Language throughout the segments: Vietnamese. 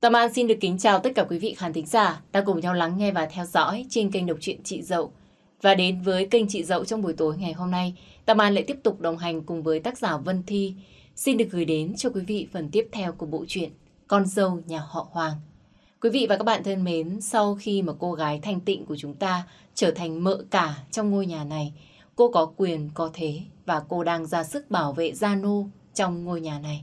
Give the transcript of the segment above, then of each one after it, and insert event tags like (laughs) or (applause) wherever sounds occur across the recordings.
Tâm An xin được kính chào tất cả quý vị khán thính giả đã cùng nhau lắng nghe và theo dõi trên kênh độc truyện Chị Dậu. Và đến với kênh Chị Dậu trong buổi tối ngày hôm nay, Tâm An lại tiếp tục đồng hành cùng với tác giả Vân Thi xin được gửi đến cho quý vị phần tiếp theo của bộ truyện Con dâu nhà họ Hoàng. Quý vị và các bạn thân mến, sau khi mà cô gái thanh tịnh của chúng ta trở thành mợ cả trong ngôi nhà này, cô có quyền có thế và cô đang ra sức bảo vệ Gia Nô trong ngôi nhà này.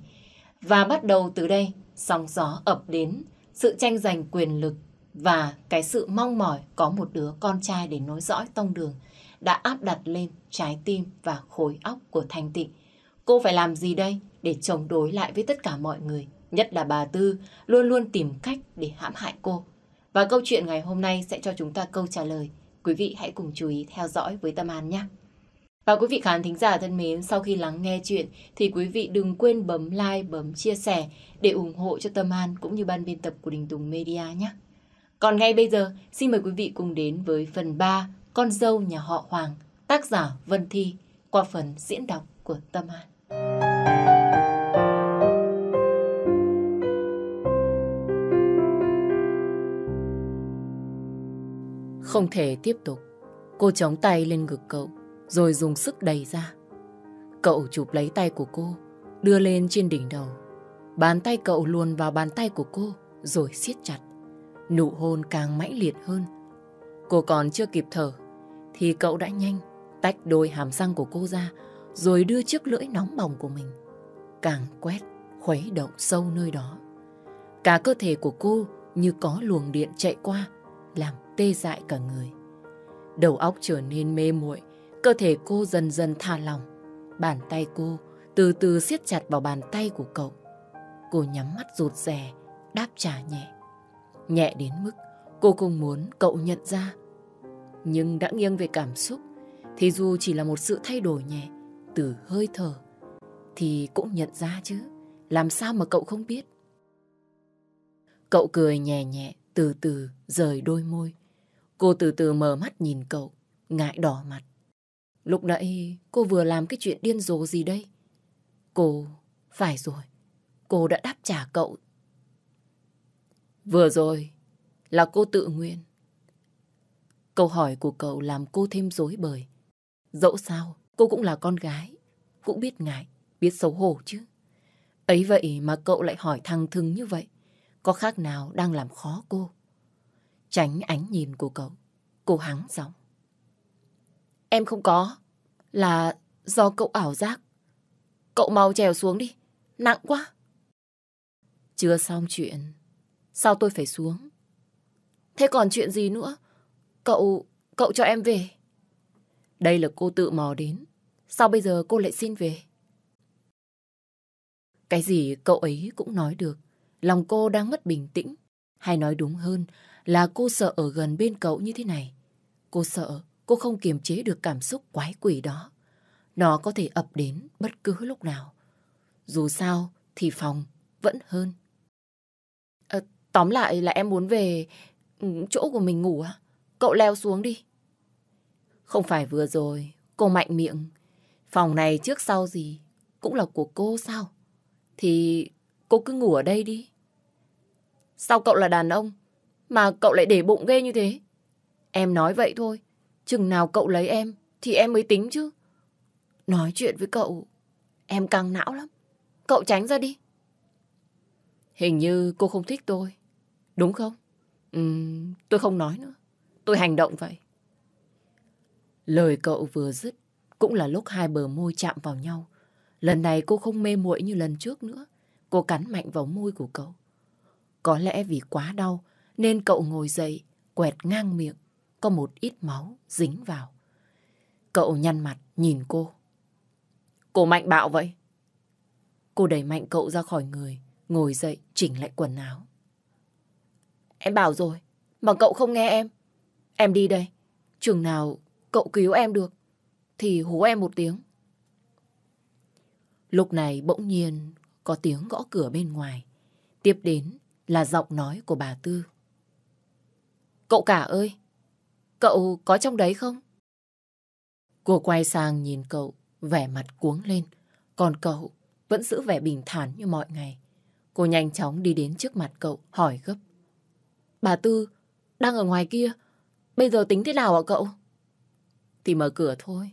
Và bắt đầu từ đây, sóng gió ập đến, sự tranh giành quyền lực và cái sự mong mỏi có một đứa con trai để nối dõi tông đường đã áp đặt lên trái tim và khối óc của Thanh Tịnh. Cô phải làm gì đây để chống đối lại với tất cả mọi người, nhất là bà Tư luôn luôn tìm cách để hãm hại cô. Và câu chuyện ngày hôm nay sẽ cho chúng ta câu trả lời. Quý vị hãy cùng chú ý theo dõi với Tâm An nhé. Và quý vị khán thính giả thân mến, sau khi lắng nghe chuyện thì quý vị đừng quên bấm like, bấm chia sẻ để ủng hộ cho Tâm An cũng như ban biên tập của Đình Tùng Media nhé. Còn ngay bây giờ, xin mời quý vị cùng đến với phần 3 Con dâu nhà họ Hoàng, tác giả Vân Thi qua phần diễn đọc của Tâm An. Không thể tiếp tục, cô chống tay lên ngực cậu rồi dùng sức đẩy ra. Cậu chụp lấy tay của cô, đưa lên trên đỉnh đầu. Bàn tay cậu luồn vào bàn tay của cô, rồi siết chặt. Nụ hôn càng mãnh liệt hơn. Cô còn chưa kịp thở, thì cậu đã nhanh tách đôi hàm răng của cô ra, rồi đưa chiếc lưỡi nóng bỏng của mình. Càng quét, khuấy động sâu nơi đó. Cả cơ thể của cô như có luồng điện chạy qua, làm tê dại cả người. Đầu óc trở nên mê muội Cơ thể cô dần dần thả lỏng. Bàn tay cô từ từ siết chặt vào bàn tay của cậu. Cô nhắm mắt rụt rè, đáp trả nhẹ. Nhẹ đến mức cô không muốn cậu nhận ra. Nhưng đã nghiêng về cảm xúc, thì dù chỉ là một sự thay đổi nhẹ, từ hơi thở, thì cũng nhận ra chứ. Làm sao mà cậu không biết? Cậu cười nhẹ nhẹ, từ từ rời đôi môi. Cô từ từ mở mắt nhìn cậu, ngại đỏ mặt. Lúc nãy cô vừa làm cái chuyện điên rồ gì đây? Cô, phải rồi, cô đã đáp trả cậu. Vừa rồi là cô tự nguyện. Câu hỏi của cậu làm cô thêm rối bời. Dẫu sao, cô cũng là con gái, cũng biết ngại, biết xấu hổ chứ. Ấy vậy mà cậu lại hỏi thằng thừng như vậy, có khác nào đang làm khó cô? Tránh ánh nhìn của cậu, cô hắng giọng. Em không có. Là do cậu ảo giác. Cậu mau trèo xuống đi. Nặng quá. Chưa xong chuyện. Sao tôi phải xuống? Thế còn chuyện gì nữa? Cậu... cậu cho em về. Đây là cô tự mò đến. Sao bây giờ cô lại xin về? Cái gì cậu ấy cũng nói được. Lòng cô đang mất bình tĩnh. Hay nói đúng hơn là cô sợ ở gần bên cậu như thế này. Cô sợ cô không kiềm chế được cảm xúc quái quỷ đó. Nó có thể ập đến bất cứ lúc nào. Dù sao thì phòng vẫn hơn. À, tóm lại là em muốn về ừ, chỗ của mình ngủ á. À? Cậu leo xuống đi. Không phải vừa rồi, cô mạnh miệng. Phòng này trước sau gì cũng là của cô sao? Thì cô cứ ngủ ở đây đi. Sao cậu là đàn ông mà cậu lại để bụng ghê như thế? Em nói vậy thôi, Chừng nào cậu lấy em thì em mới tính chứ. Nói chuyện với cậu, em căng não lắm. Cậu tránh ra đi. Hình như cô không thích tôi. Đúng không? Ừ, tôi không nói nữa. Tôi hành động vậy. Lời cậu vừa dứt cũng là lúc hai bờ môi chạm vào nhau. Lần này cô không mê muội như lần trước nữa. Cô cắn mạnh vào môi của cậu. Có lẽ vì quá đau nên cậu ngồi dậy, quẹt ngang miệng có một ít máu dính vào. Cậu nhăn mặt nhìn cô. Cô mạnh bạo vậy? Cô đẩy mạnh cậu ra khỏi người, ngồi dậy chỉnh lại quần áo. Em bảo rồi, mà cậu không nghe em. Em đi đây, trường nào cậu cứu em được, thì hú em một tiếng. Lúc này bỗng nhiên có tiếng gõ cửa bên ngoài. Tiếp đến là giọng nói của bà Tư. Cậu cả ơi, Cậu có trong đấy không? Cô quay sang nhìn cậu, vẻ mặt cuống lên. Còn cậu vẫn giữ vẻ bình thản như mọi ngày. Cô nhanh chóng đi đến trước mặt cậu, hỏi gấp. Bà Tư, đang ở ngoài kia, bây giờ tính thế nào ạ cậu? Thì mở cửa thôi.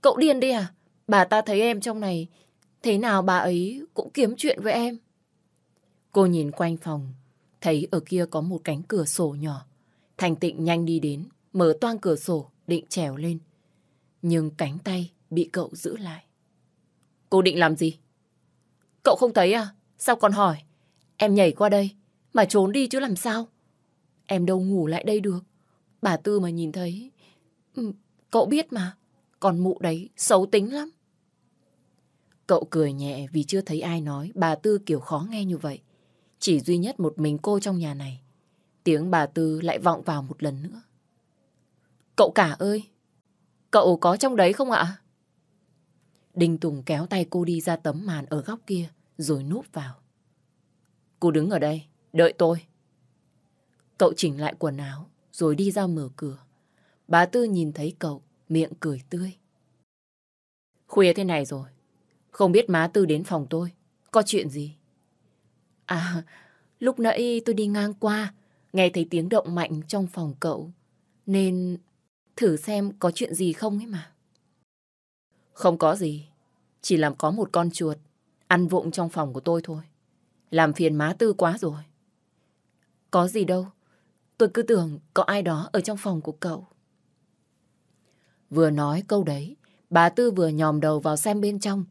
Cậu điên đi à? Bà ta thấy em trong này, thế nào bà ấy cũng kiếm chuyện với em. Cô nhìn quanh phòng, thấy ở kia có một cánh cửa sổ nhỏ. Thành Tịnh nhanh đi đến, mở toang cửa sổ, định trèo lên. Nhưng cánh tay bị cậu giữ lại. Cô định làm gì? Cậu không thấy à? Sao còn hỏi? Em nhảy qua đây, mà trốn đi chứ làm sao? Em đâu ngủ lại đây được. Bà Tư mà nhìn thấy... Ừ, cậu biết mà, còn mụ đấy xấu tính lắm. Cậu cười nhẹ vì chưa thấy ai nói bà Tư kiểu khó nghe như vậy. Chỉ duy nhất một mình cô trong nhà này. Tiếng bà Tư lại vọng vào một lần nữa. Cậu cả ơi! Cậu có trong đấy không ạ? Đinh Tùng kéo tay cô đi ra tấm màn ở góc kia, rồi núp vào. Cô đứng ở đây, đợi tôi. Cậu chỉnh lại quần áo, rồi đi ra mở cửa. Bà Tư nhìn thấy cậu, miệng cười tươi. Khuya thế này rồi, không biết má Tư đến phòng tôi, có chuyện gì? À, lúc nãy tôi đi ngang qua, Nghe thấy tiếng động mạnh trong phòng cậu, nên thử xem có chuyện gì không ấy mà. Không có gì, chỉ làm có một con chuột ăn vụng trong phòng của tôi thôi. Làm phiền má tư quá rồi. Có gì đâu, tôi cứ tưởng có ai đó ở trong phòng của cậu. Vừa nói câu đấy, bà Tư vừa nhòm đầu vào xem bên trong,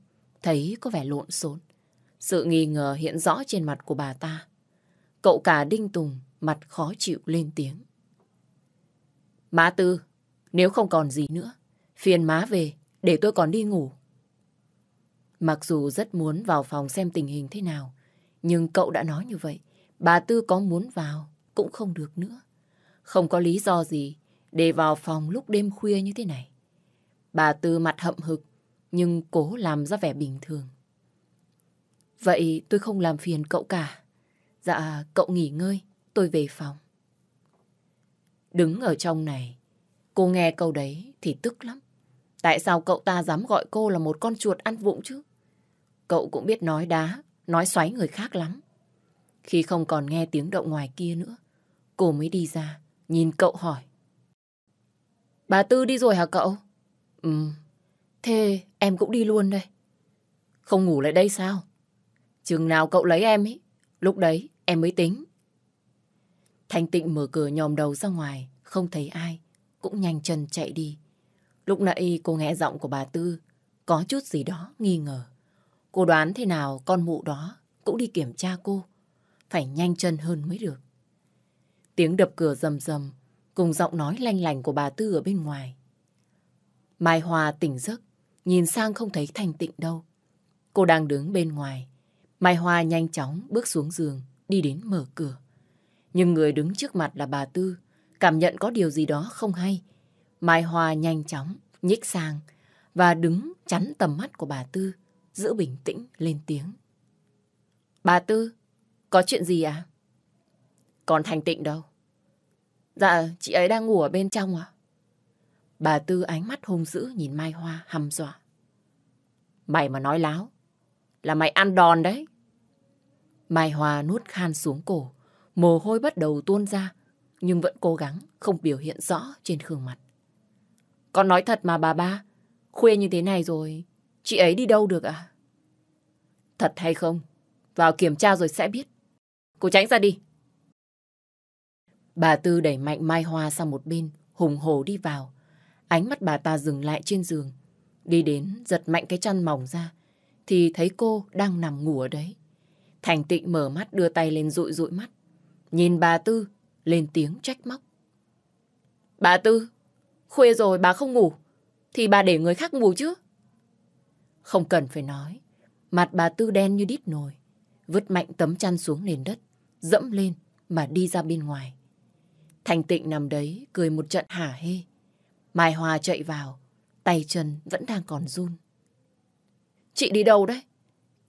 thấy có vẻ lộn xộn. Sự nghi ngờ hiện rõ trên mặt của bà ta. Cậu cả Đinh Tùng mặt khó chịu lên tiếng. Má Tư, nếu không còn gì nữa, phiền má về để tôi còn đi ngủ. Mặc dù rất muốn vào phòng xem tình hình thế nào, nhưng cậu đã nói như vậy, bà Tư có muốn vào cũng không được nữa. Không có lý do gì để vào phòng lúc đêm khuya như thế này. Bà Tư mặt hậm hực, nhưng cố làm ra vẻ bình thường. Vậy tôi không làm phiền cậu cả. Dạ, cậu nghỉ ngơi tôi về phòng. Đứng ở trong này, cô nghe câu đấy thì tức lắm. Tại sao cậu ta dám gọi cô là một con chuột ăn vụng chứ? Cậu cũng biết nói đá, nói xoáy người khác lắm. Khi không còn nghe tiếng động ngoài kia nữa, cô mới đi ra, nhìn cậu hỏi. Bà Tư đi rồi hả cậu? Ừ, thế em cũng đi luôn đây. Không ngủ lại đây sao? Chừng nào cậu lấy em ấy, lúc đấy em mới tính. Thanh Tịnh mở cửa nhòm đầu ra ngoài, không thấy ai, cũng nhanh chân chạy đi. Lúc nãy cô nghe giọng của bà Tư, có chút gì đó nghi ngờ. Cô đoán thế nào con mụ đó cũng đi kiểm tra cô. Phải nhanh chân hơn mới được. Tiếng đập cửa rầm rầm, cùng giọng nói lanh lành của bà Tư ở bên ngoài. Mai Hoa tỉnh giấc, nhìn sang không thấy Thanh Tịnh đâu. Cô đang đứng bên ngoài. Mai Hoa nhanh chóng bước xuống giường, đi đến mở cửa. Nhưng người đứng trước mặt là bà Tư, cảm nhận có điều gì đó không hay. Mai Hoa nhanh chóng, nhích sang và đứng chắn tầm mắt của bà Tư, giữ bình tĩnh lên tiếng. Bà Tư, có chuyện gì à? Còn Thành Tịnh đâu? Dạ, chị ấy đang ngủ ở bên trong ạ. À? Bà Tư ánh mắt hung dữ nhìn Mai Hoa hăm dọa. Mày mà nói láo, là mày ăn đòn đấy. Mai Hoa nuốt khan xuống cổ, Mồ hôi bắt đầu tuôn ra, nhưng vẫn cố gắng không biểu hiện rõ trên gương mặt. Con nói thật mà bà ba, khuya như thế này rồi, chị ấy đi đâu được à? Thật hay không? Vào kiểm tra rồi sẽ biết. Cô tránh ra đi. Bà Tư đẩy mạnh Mai Hoa sang một bên, hùng hổ đi vào. Ánh mắt bà ta dừng lại trên giường. Đi đến, giật mạnh cái chăn mỏng ra, thì thấy cô đang nằm ngủ ở đấy. Thành tịnh mở mắt đưa tay lên dụi dụi mắt nhìn bà Tư lên tiếng trách móc. Bà Tư, khuya rồi bà không ngủ, thì bà để người khác ngủ chứ. Không cần phải nói, mặt bà Tư đen như đít nồi, vứt mạnh tấm chăn xuống nền đất, dẫm lên mà đi ra bên ngoài. Thành tịnh nằm đấy, cười một trận hả hê. Mai Hòa chạy vào, tay chân vẫn đang còn run. Chị đi đâu đấy?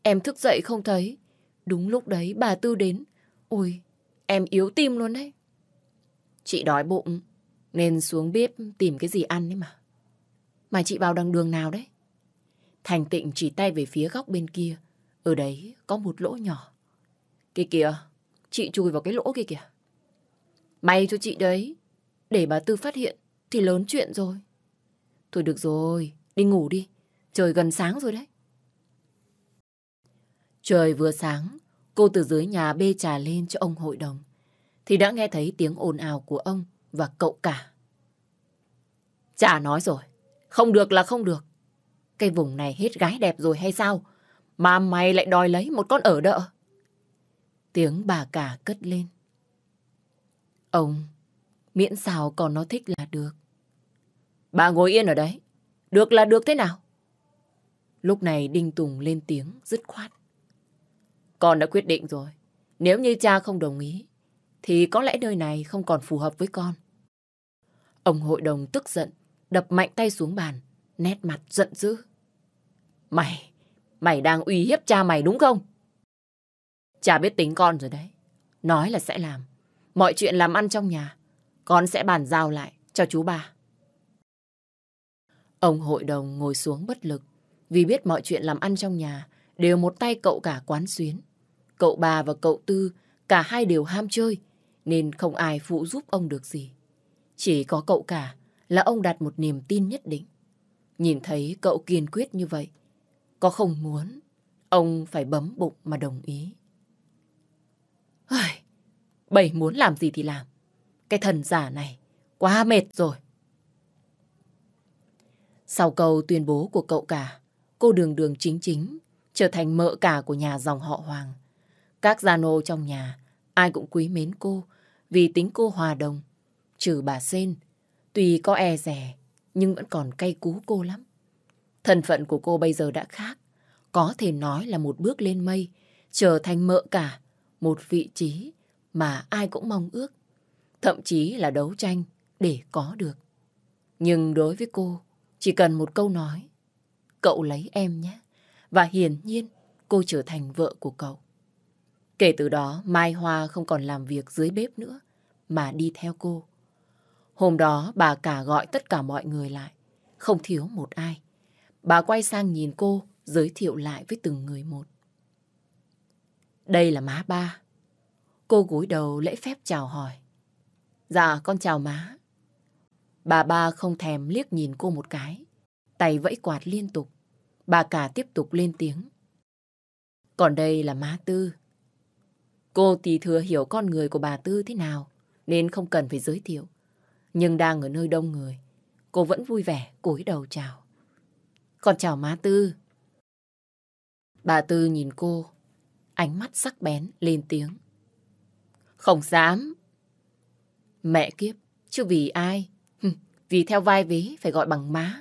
Em thức dậy không thấy. Đúng lúc đấy bà Tư đến. Ôi, Em yếu tim luôn đấy. Chị đói bụng, nên xuống bếp tìm cái gì ăn đấy mà. Mà chị vào đằng đường nào đấy? Thành tịnh chỉ tay về phía góc bên kia. Ở đấy có một lỗ nhỏ. Kìa kìa, chị chui vào cái lỗ kia kìa. May cho chị đấy. Để bà Tư phát hiện thì lớn chuyện rồi. Thôi được rồi, đi ngủ đi. Trời gần sáng rồi đấy. Trời vừa sáng, Cô từ dưới nhà bê trà lên cho ông hội đồng. Thì đã nghe thấy tiếng ồn ào của ông và cậu cả. Chả nói rồi. Không được là không được. cây vùng này hết gái đẹp rồi hay sao? Mà mày lại đòi lấy một con ở đỡ. Tiếng bà cả cất lên. Ông, miễn sao còn nó thích là được. Bà ngồi yên ở đấy. Được là được thế nào? Lúc này Đinh Tùng lên tiếng, dứt khoát. Con đã quyết định rồi. Nếu như cha không đồng ý, thì có lẽ nơi này không còn phù hợp với con. Ông hội đồng tức giận, đập mạnh tay xuống bàn, nét mặt giận dữ. Mày, mày đang uy hiếp cha mày đúng không? Cha biết tính con rồi đấy. Nói là sẽ làm. Mọi chuyện làm ăn trong nhà, con sẽ bàn giao lại cho chú bà. Ông hội đồng ngồi xuống bất lực, vì biết mọi chuyện làm ăn trong nhà đều một tay cậu cả quán xuyến. Cậu bà và cậu Tư cả hai đều ham chơi nên không ai phụ giúp ông được gì. Chỉ có cậu cả là ông đặt một niềm tin nhất định. Nhìn thấy cậu kiên quyết như vậy, có không muốn, ông phải bấm bụng mà đồng ý. Bảy muốn làm gì thì làm. Cái thần giả này quá mệt rồi. Sau câu tuyên bố của cậu cả, cô đường đường chính chính trở thành mợ cả của nhà dòng họ Hoàng. Các gia nô trong nhà, ai cũng quý mến cô vì tính cô hòa đồng. Trừ bà Sên, tuy có e rẻ nhưng vẫn còn cay cú cô lắm. Thân phận của cô bây giờ đã khác. Có thể nói là một bước lên mây, trở thành mợ cả, một vị trí mà ai cũng mong ước. Thậm chí là đấu tranh để có được. Nhưng đối với cô, chỉ cần một câu nói. Cậu lấy em nhé. Và hiển nhiên, cô trở thành vợ của cậu. Kể từ đó, Mai Hoa không còn làm việc dưới bếp nữa, mà đi theo cô. Hôm đó, bà cả gọi tất cả mọi người lại, không thiếu một ai. Bà quay sang nhìn cô, giới thiệu lại với từng người một. Đây là má ba. Cô gối đầu lễ phép chào hỏi. Dạ, con chào má. Bà ba không thèm liếc nhìn cô một cái, tay vẫy quạt liên tục. Bà cả tiếp tục lên tiếng. Còn đây là má tư, Cô tỳ thừa hiểu con người của bà Tư thế nào, nên không cần phải giới thiệu. Nhưng đang ở nơi đông người, cô vẫn vui vẻ cúi đầu chào. Con chào má Tư. Bà Tư nhìn cô, ánh mắt sắc bén lên tiếng. Không dám. Mẹ kiếp, chứ vì ai? Vì theo vai vế phải gọi bằng má.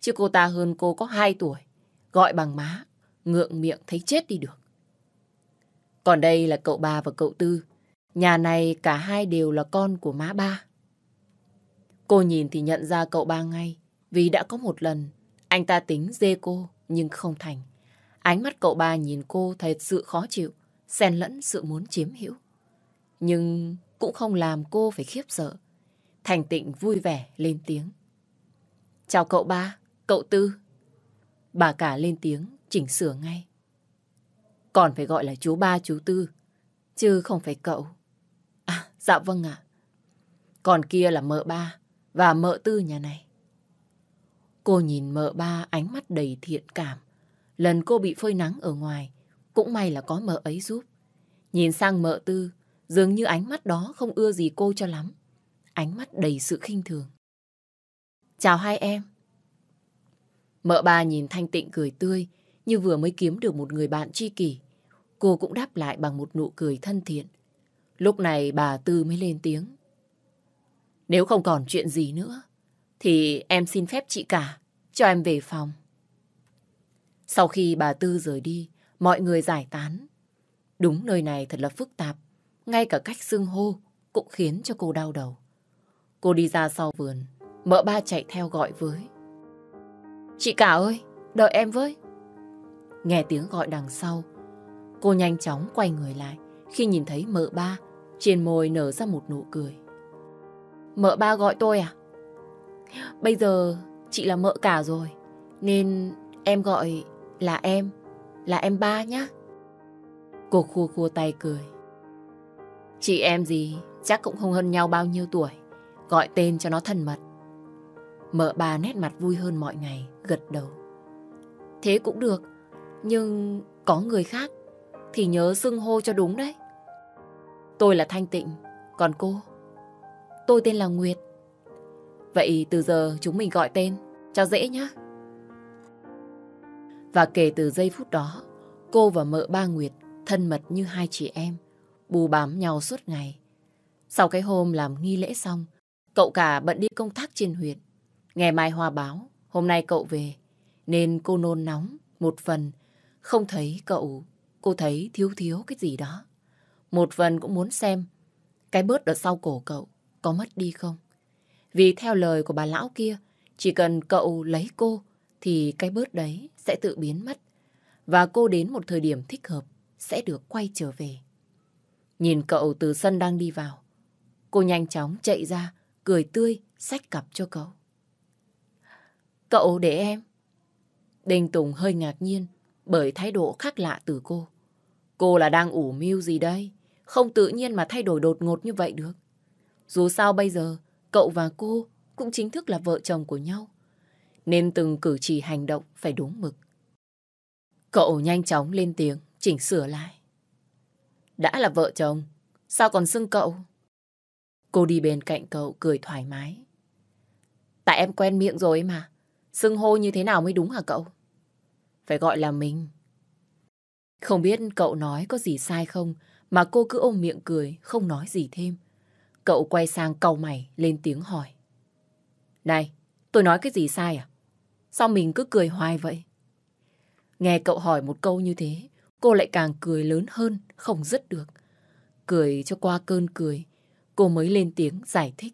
Chứ cô ta hơn cô có 2 tuổi, gọi bằng má, ngượng miệng thấy chết đi được. Còn đây là cậu ba và cậu tư. Nhà này cả hai đều là con của má ba. Cô nhìn thì nhận ra cậu ba ngay. Vì đã có một lần, anh ta tính dê cô nhưng không thành. Ánh mắt cậu ba nhìn cô thật sự khó chịu, xen lẫn sự muốn chiếm hữu. Nhưng cũng không làm cô phải khiếp sợ. Thành tịnh vui vẻ lên tiếng. Chào cậu ba, cậu tư. Bà cả lên tiếng, chỉnh sửa ngay. Còn phải gọi là chú ba chú tư, chứ không phải cậu. À, dạ vâng ạ. Còn kia là mợ ba và mợ tư nhà này. Cô nhìn mợ ba ánh mắt đầy thiện cảm. Lần cô bị phơi nắng ở ngoài, cũng may là có mợ ấy giúp. Nhìn sang mợ tư, dường như ánh mắt đó không ưa gì cô cho lắm. Ánh mắt đầy sự khinh thường. Chào hai em. Mợ ba nhìn Thanh Tịnh cười tươi, như vừa mới kiếm được một người bạn tri kỷ. Cô cũng đáp lại bằng một nụ cười thân thiện. Lúc này bà Tư mới lên tiếng. Nếu không còn chuyện gì nữa, thì em xin phép chị cả, cho em về phòng. Sau khi bà Tư rời đi, mọi người giải tán. Đúng nơi này thật là phức tạp, ngay cả cách xưng hô cũng khiến cho cô đau đầu. Cô đi ra sau vườn, mợ ba chạy theo gọi với. Chị cả ơi, đợi em với. Nghe tiếng gọi đằng sau, Cô nhanh chóng quay người lại khi nhìn thấy mợ ba trên môi nở ra một nụ cười. Mợ ba gọi tôi à? Bây giờ chị là mợ cả rồi nên em gọi là em, là em ba nhá. Cô khua khua tay cười. Chị em gì chắc cũng không hơn nhau bao nhiêu tuổi, gọi tên cho nó thân mật. Mợ ba nét mặt vui hơn mọi ngày, gật đầu. Thế cũng được, nhưng có người khác thì nhớ xưng hô cho đúng đấy. Tôi là Thanh Tịnh, còn cô? Tôi tên là Nguyệt. Vậy từ giờ chúng mình gọi tên, cho dễ nhá. Và kể từ giây phút đó, cô và mợ ba Nguyệt thân mật như hai chị em, bù bám nhau suốt ngày. Sau cái hôm làm nghi lễ xong, cậu cả bận đi công tác trên huyện. Ngày mai hoa báo, hôm nay cậu về, nên cô nôn nóng một phần, không thấy cậu Cô thấy thiếu thiếu cái gì đó. Một phần cũng muốn xem cái bớt ở sau cổ cậu có mất đi không. Vì theo lời của bà lão kia, chỉ cần cậu lấy cô thì cái bớt đấy sẽ tự biến mất. Và cô đến một thời điểm thích hợp sẽ được quay trở về. Nhìn cậu từ sân đang đi vào. Cô nhanh chóng chạy ra, cười tươi, xách cặp cho cậu. Cậu để em. Đình Tùng hơi ngạc nhiên bởi thái độ khác lạ từ cô. Cô là đang ủ mưu gì đây? Không tự nhiên mà thay đổi đột ngột như vậy được. Dù sao bây giờ, cậu và cô cũng chính thức là vợ chồng của nhau. Nên từng cử chỉ hành động phải đúng mực. Cậu nhanh chóng lên tiếng, chỉnh sửa lại. Đã là vợ chồng, sao còn xưng cậu? Cô đi bên cạnh cậu cười thoải mái. Tại em quen miệng rồi mà, xưng hô như thế nào mới đúng hả cậu? Phải gọi là mình. Không biết cậu nói có gì sai không mà cô cứ ôm miệng cười, không nói gì thêm. Cậu quay sang cau mày lên tiếng hỏi. Này, tôi nói cái gì sai à? Sao mình cứ cười hoài vậy? Nghe cậu hỏi một câu như thế, cô lại càng cười lớn hơn, không dứt được. Cười cho qua cơn cười, cô mới lên tiếng giải thích.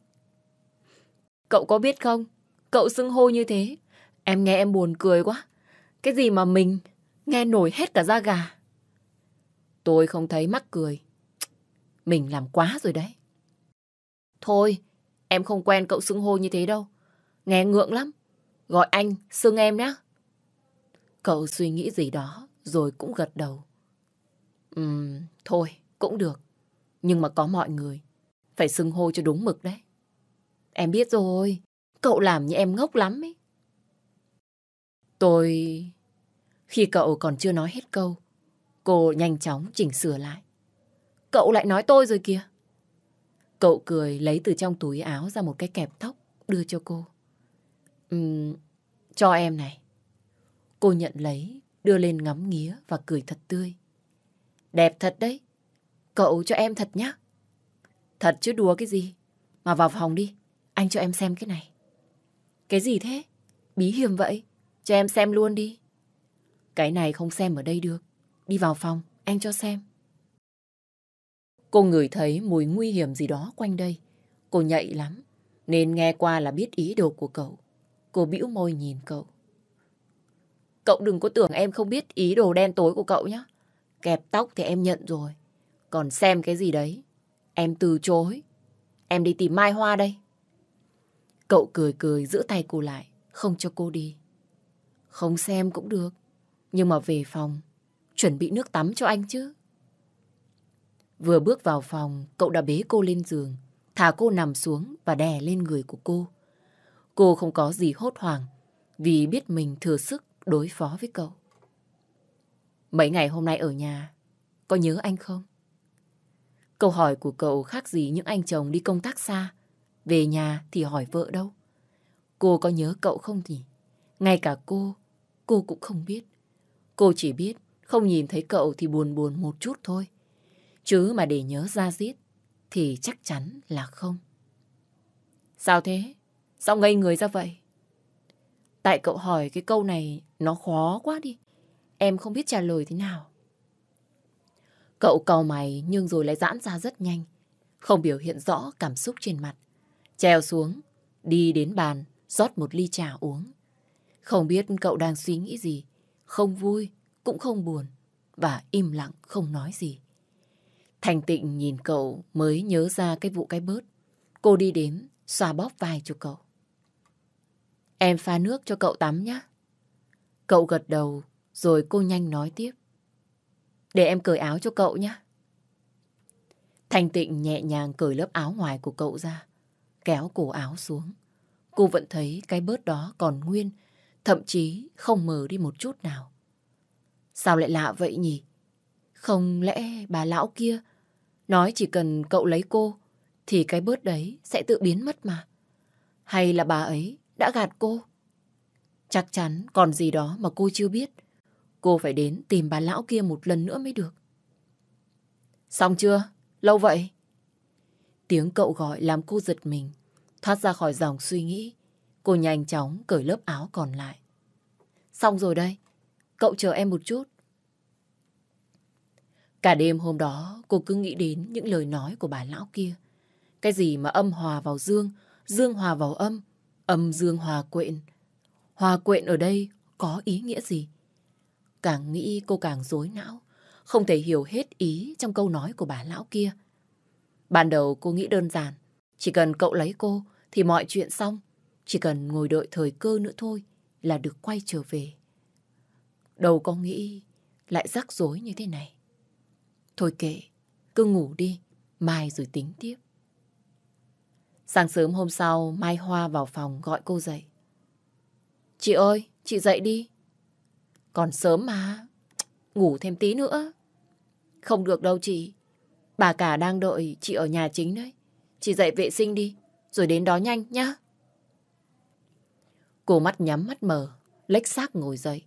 Cậu có biết không? Cậu xưng hô như thế. Em nghe em buồn cười quá. Cái gì mà mình, nghe nổi hết cả da gà. Tôi không thấy mắc cười. Mình làm quá rồi đấy. Thôi, em không quen cậu xưng hô như thế đâu. Nghe ngượng lắm. Gọi anh, xưng em nhé. Cậu suy nghĩ gì đó, rồi cũng gật đầu. Ừm, thôi, cũng được. Nhưng mà có mọi người. Phải xưng hô cho đúng mực đấy. Em biết rồi, cậu làm như em ngốc lắm ấy. Tôi khi cậu còn chưa nói hết câu, cô nhanh chóng chỉnh sửa lại. Cậu lại nói tôi rồi kìa. Cậu cười lấy từ trong túi áo ra một cái kẹp tóc đưa cho cô. Uhm, cho em này. Cô nhận lấy, đưa lên ngắm nghía và cười thật tươi. Đẹp thật đấy. Cậu cho em thật nhá. Thật chứ đùa cái gì. Mà vào phòng đi, anh cho em xem cái này. Cái gì thế? Bí hiểm vậy? Cho em xem luôn đi. Cái này không xem ở đây được. Đi vào phòng, anh cho xem. Cô ngửi thấy mùi nguy hiểm gì đó quanh đây. Cô nhạy lắm, nên nghe qua là biết ý đồ của cậu. Cô bĩu môi nhìn cậu. Cậu đừng có tưởng em không biết ý đồ đen tối của cậu nhé. Kẹp tóc thì em nhận rồi. Còn xem cái gì đấy. Em từ chối. Em đi tìm Mai Hoa đây. Cậu cười cười giữ tay cô lại, không cho cô đi. Không xem cũng được. Nhưng mà về phòng, chuẩn bị nước tắm cho anh chứ. Vừa bước vào phòng, cậu đã bế cô lên giường, thả cô nằm xuống và đè lên người của cô. Cô không có gì hốt hoảng, vì biết mình thừa sức đối phó với cậu. Mấy ngày hôm nay ở nhà, có nhớ anh không? Câu hỏi của cậu khác gì những anh chồng đi công tác xa, về nhà thì hỏi vợ đâu. Cô có nhớ cậu không thì? Ngay cả cô, cô cũng không biết. Cô chỉ biết không nhìn thấy cậu thì buồn buồn một chút thôi. Chứ mà để nhớ ra giết thì chắc chắn là không. Sao thế? Sao ngây người ra vậy? Tại cậu hỏi cái câu này nó khó quá đi. Em không biết trả lời thế nào. Cậu cầu mày nhưng rồi lại giãn ra rất nhanh. Không biểu hiện rõ cảm xúc trên mặt. Treo xuống, đi đến bàn, rót một ly trà uống. Không biết cậu đang suy nghĩ gì không vui, cũng không buồn, và im lặng không nói gì. Thành tịnh nhìn cậu mới nhớ ra cái vụ cái bớt. Cô đi đến, xoa bóp vai cho cậu. Em pha nước cho cậu tắm nhé. Cậu gật đầu, rồi cô nhanh nói tiếp. Để em cởi áo cho cậu nhé. Thành tịnh nhẹ nhàng cởi lớp áo ngoài của cậu ra, kéo cổ áo xuống. Cô vẫn thấy cái bớt đó còn nguyên thậm chí không mờ đi một chút nào. Sao lại lạ vậy nhỉ? Không lẽ bà lão kia nói chỉ cần cậu lấy cô thì cái bớt đấy sẽ tự biến mất mà? Hay là bà ấy đã gạt cô? Chắc chắn còn gì đó mà cô chưa biết. Cô phải đến tìm bà lão kia một lần nữa mới được. Xong chưa? Lâu vậy? Tiếng cậu gọi làm cô giật mình, thoát ra khỏi dòng suy nghĩ Cô nhanh chóng cởi lớp áo còn lại. Xong rồi đây, cậu chờ em một chút. Cả đêm hôm đó, cô cứ nghĩ đến những lời nói của bà lão kia. Cái gì mà âm hòa vào dương, dương hòa vào âm, âm dương hòa quện, Hòa quện ở đây có ý nghĩa gì? Càng nghĩ cô càng rối não, không thể hiểu hết ý trong câu nói của bà lão kia. Ban đầu cô nghĩ đơn giản, chỉ cần cậu lấy cô thì mọi chuyện xong. Chỉ cần ngồi đợi thời cơ nữa thôi là được quay trở về. Đâu có nghĩ lại rắc rối như thế này. Thôi kệ, cứ ngủ đi, mai rồi tính tiếp. Sáng sớm hôm sau, Mai Hoa vào phòng gọi cô dậy. Chị ơi, chị dậy đi. Còn sớm mà, ngủ thêm tí nữa. Không được đâu chị, bà cả đang đợi chị ở nhà chính đấy. Chị dậy vệ sinh đi, rồi đến đó nhanh nhá. Cô mắt nhắm mắt mờ lách xác ngồi dậy.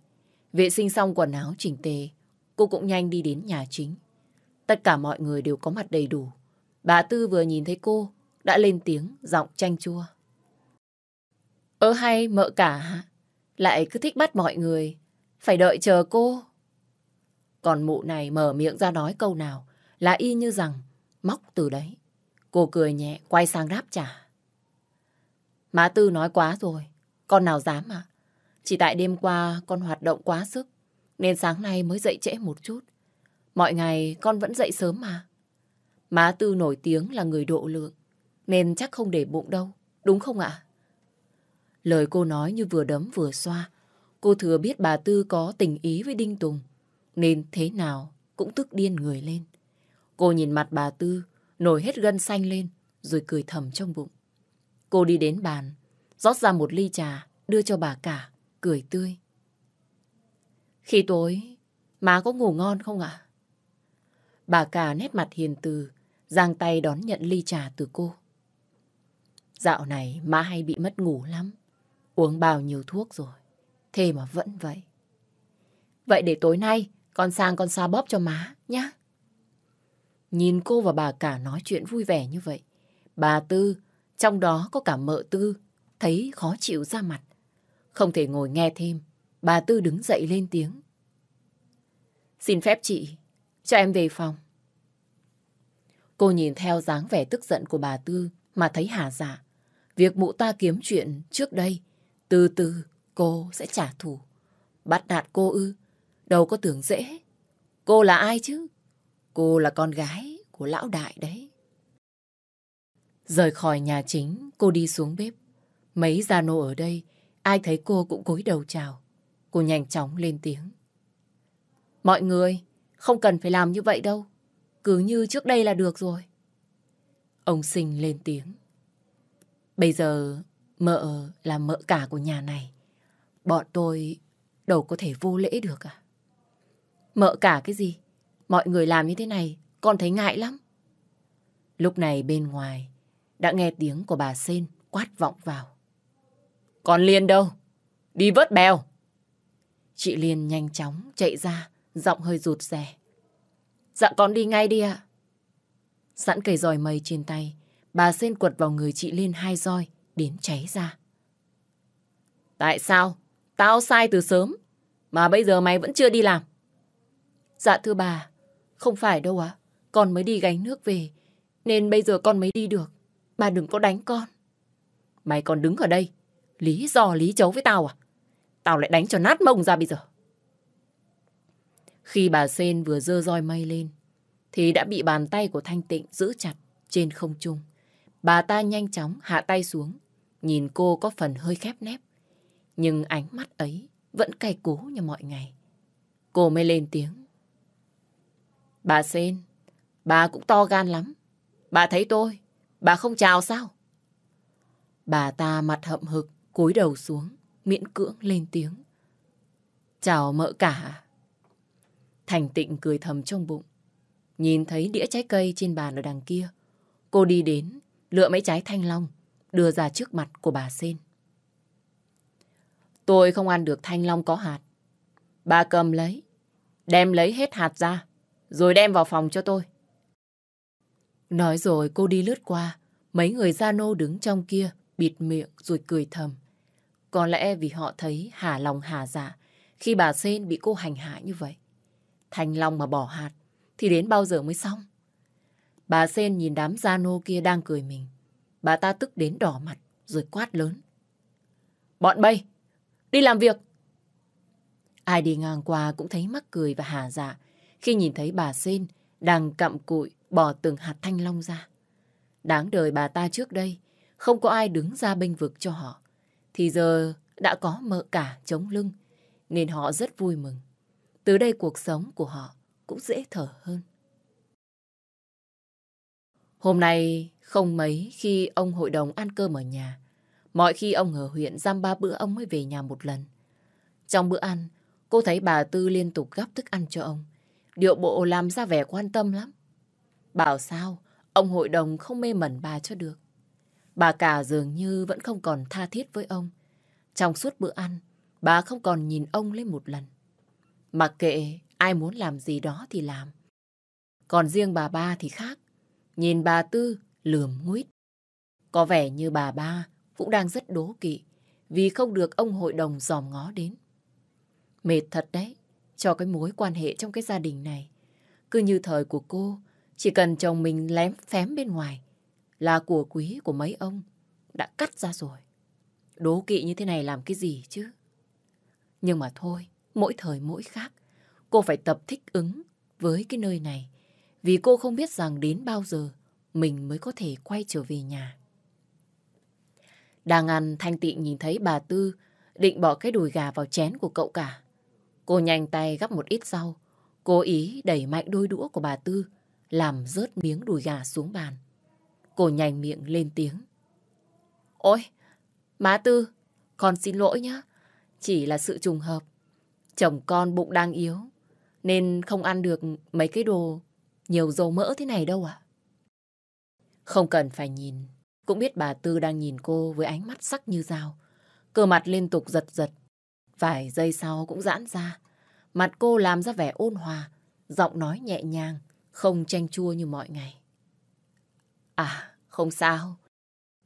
Vệ sinh xong quần áo chỉnh tề, cô cũng nhanh đi đến nhà chính. Tất cả mọi người đều có mặt đầy đủ. Bà Tư vừa nhìn thấy cô, đã lên tiếng, giọng chanh chua. Ơ hay mợ cả, hả lại cứ thích bắt mọi người, phải đợi chờ cô. Còn mụ này mở miệng ra nói câu nào là y như rằng móc từ đấy. Cô cười nhẹ, quay sang đáp trả. Má Tư nói quá rồi, con nào dám ạ? À? Chỉ tại đêm qua con hoạt động quá sức, nên sáng nay mới dậy trễ một chút. Mọi ngày con vẫn dậy sớm mà. Má Tư nổi tiếng là người độ lượng, nên chắc không để bụng đâu, đúng không ạ? Lời cô nói như vừa đấm vừa xoa. Cô thừa biết bà Tư có tình ý với Đinh Tùng, nên thế nào cũng tức điên người lên. Cô nhìn mặt bà Tư, nổi hết gân xanh lên, rồi cười thầm trong bụng. Cô đi đến bàn, rót ra một ly trà, đưa cho bà cả, cười tươi. Khi tối, má có ngủ ngon không ạ? Bà cả nét mặt hiền từ, giang tay đón nhận ly trà từ cô. Dạo này má hay bị mất ngủ lắm, uống bao nhiêu thuốc rồi, thế mà vẫn vậy. Vậy để tối nay con sang con xoa bóp cho má nhá. Nhìn cô và bà cả nói chuyện vui vẻ như vậy, bà Tư, trong đó có cả mợ Tư, thấy khó chịu ra mặt. Không thể ngồi nghe thêm, bà Tư đứng dậy lên tiếng. Xin phép chị, cho em về phòng. Cô nhìn theo dáng vẻ tức giận của bà Tư mà thấy hà giả. Dạ. Việc mụ ta kiếm chuyện trước đây, từ từ cô sẽ trả thù. Bắt đạt cô ư, đâu có tưởng dễ. Cô là ai chứ? Cô là con gái của lão đại đấy. Rời khỏi nhà chính, cô đi xuống bếp. Mấy gia nô ở đây, ai thấy cô cũng cúi đầu chào. Cô nhanh chóng lên tiếng. Mọi người, không cần phải làm như vậy đâu. Cứ như trước đây là được rồi. Ông Sinh lên tiếng. Bây giờ mợ là mợ cả của nhà này. Bọn tôi đâu có thể vô lễ được à? Mợ cả cái gì? Mọi người làm như thế này, con thấy ngại lắm. Lúc này bên ngoài, đã nghe tiếng của bà Sên quát vọng vào. Còn Liên đâu? Đi vớt bèo. Chị Liên nhanh chóng chạy ra, giọng hơi rụt rè. Dạ con đi ngay đi ạ. Sẵn cây dòi mây trên tay, bà sen quật vào người chị Liên hai roi, đến cháy ra. Tại sao? Tao sai từ sớm, mà bây giờ mày vẫn chưa đi làm. Dạ thưa bà, không phải đâu ạ. Con mới đi gánh nước về, nên bây giờ con mới đi được. Bà đừng có đánh con. Mày còn đứng ở đây, Lý do lý chấu với tao à? Tao lại đánh cho nát mông ra bây giờ. Khi bà Sen vừa dơ roi mây lên, thì đã bị bàn tay của Thanh Tịnh giữ chặt trên không trung. Bà ta nhanh chóng hạ tay xuống, nhìn cô có phần hơi khép nép. Nhưng ánh mắt ấy vẫn cay cú như mọi ngày. Cô mới lên tiếng. Bà Sen, bà cũng to gan lắm. Bà thấy tôi, bà không chào sao? Bà ta mặt hậm hực, cúi đầu xuống, miễn cưỡng lên tiếng. Chào mợ cả. Thành tịnh cười thầm trong bụng. Nhìn thấy đĩa trái cây trên bàn ở đằng kia. Cô đi đến, lựa mấy trái thanh long, đưa ra trước mặt của bà Sên. Tôi không ăn được thanh long có hạt. Bà cầm lấy, đem lấy hết hạt ra, rồi đem vào phòng cho tôi. Nói rồi cô đi lướt qua, mấy người gia nô đứng trong kia, bịt miệng rồi cười thầm. Có lẽ vì họ thấy hà lòng hà dạ khi bà Sen bị cô hành hạ như vậy. Thành long mà bỏ hạt thì đến bao giờ mới xong? Bà Sen nhìn đám gia nô kia đang cười mình. Bà ta tức đến đỏ mặt rồi quát lớn. Bọn bay, đi làm việc. Ai đi ngang qua cũng thấy mắc cười và hà dạ khi nhìn thấy bà Sen đang cặm cụi bỏ từng hạt thanh long ra. Đáng đời bà ta trước đây, không có ai đứng ra bênh vực cho họ thì giờ đã có mợ cả chống lưng, nên họ rất vui mừng. Từ đây cuộc sống của họ cũng dễ thở hơn. Hôm nay không mấy khi ông hội đồng ăn cơm ở nhà. Mọi khi ông ở huyện giam ba bữa ông mới về nhà một lần. Trong bữa ăn, cô thấy bà Tư liên tục gắp thức ăn cho ông. Điệu bộ làm ra vẻ quan tâm lắm. Bảo sao ông hội đồng không mê mẩn bà cho được bà cả dường như vẫn không còn tha thiết với ông. Trong suốt bữa ăn, bà không còn nhìn ông lên một lần. Mặc kệ ai muốn làm gì đó thì làm. Còn riêng bà ba thì khác. Nhìn bà Tư lườm nguyết. Có vẻ như bà ba cũng đang rất đố kỵ vì không được ông hội đồng dòm ngó đến. Mệt thật đấy, cho cái mối quan hệ trong cái gia đình này. Cứ như thời của cô, chỉ cần chồng mình lém phém bên ngoài là của quý của mấy ông đã cắt ra rồi. Đố kỵ như thế này làm cái gì chứ? Nhưng mà thôi, mỗi thời mỗi khác, cô phải tập thích ứng với cái nơi này vì cô không biết rằng đến bao giờ mình mới có thể quay trở về nhà. Đang ăn, Thanh Tị nhìn thấy bà Tư định bỏ cái đùi gà vào chén của cậu cả. Cô nhanh tay gắp một ít rau, cố ý đẩy mạnh đôi đũa của bà Tư, làm rớt miếng đùi gà xuống bàn. Cô nhanh miệng lên tiếng. Ôi, má Tư, con xin lỗi nhá. Chỉ là sự trùng hợp. Chồng con bụng đang yếu, nên không ăn được mấy cái đồ nhiều dầu mỡ thế này đâu ạ. Không cần phải nhìn, cũng biết bà Tư đang nhìn cô với ánh mắt sắc như dao. Cơ mặt liên tục giật giật. Vài giây sau cũng giãn ra. Mặt cô làm ra vẻ ôn hòa, giọng nói nhẹ nhàng, không chanh chua như mọi ngày. À, không sao.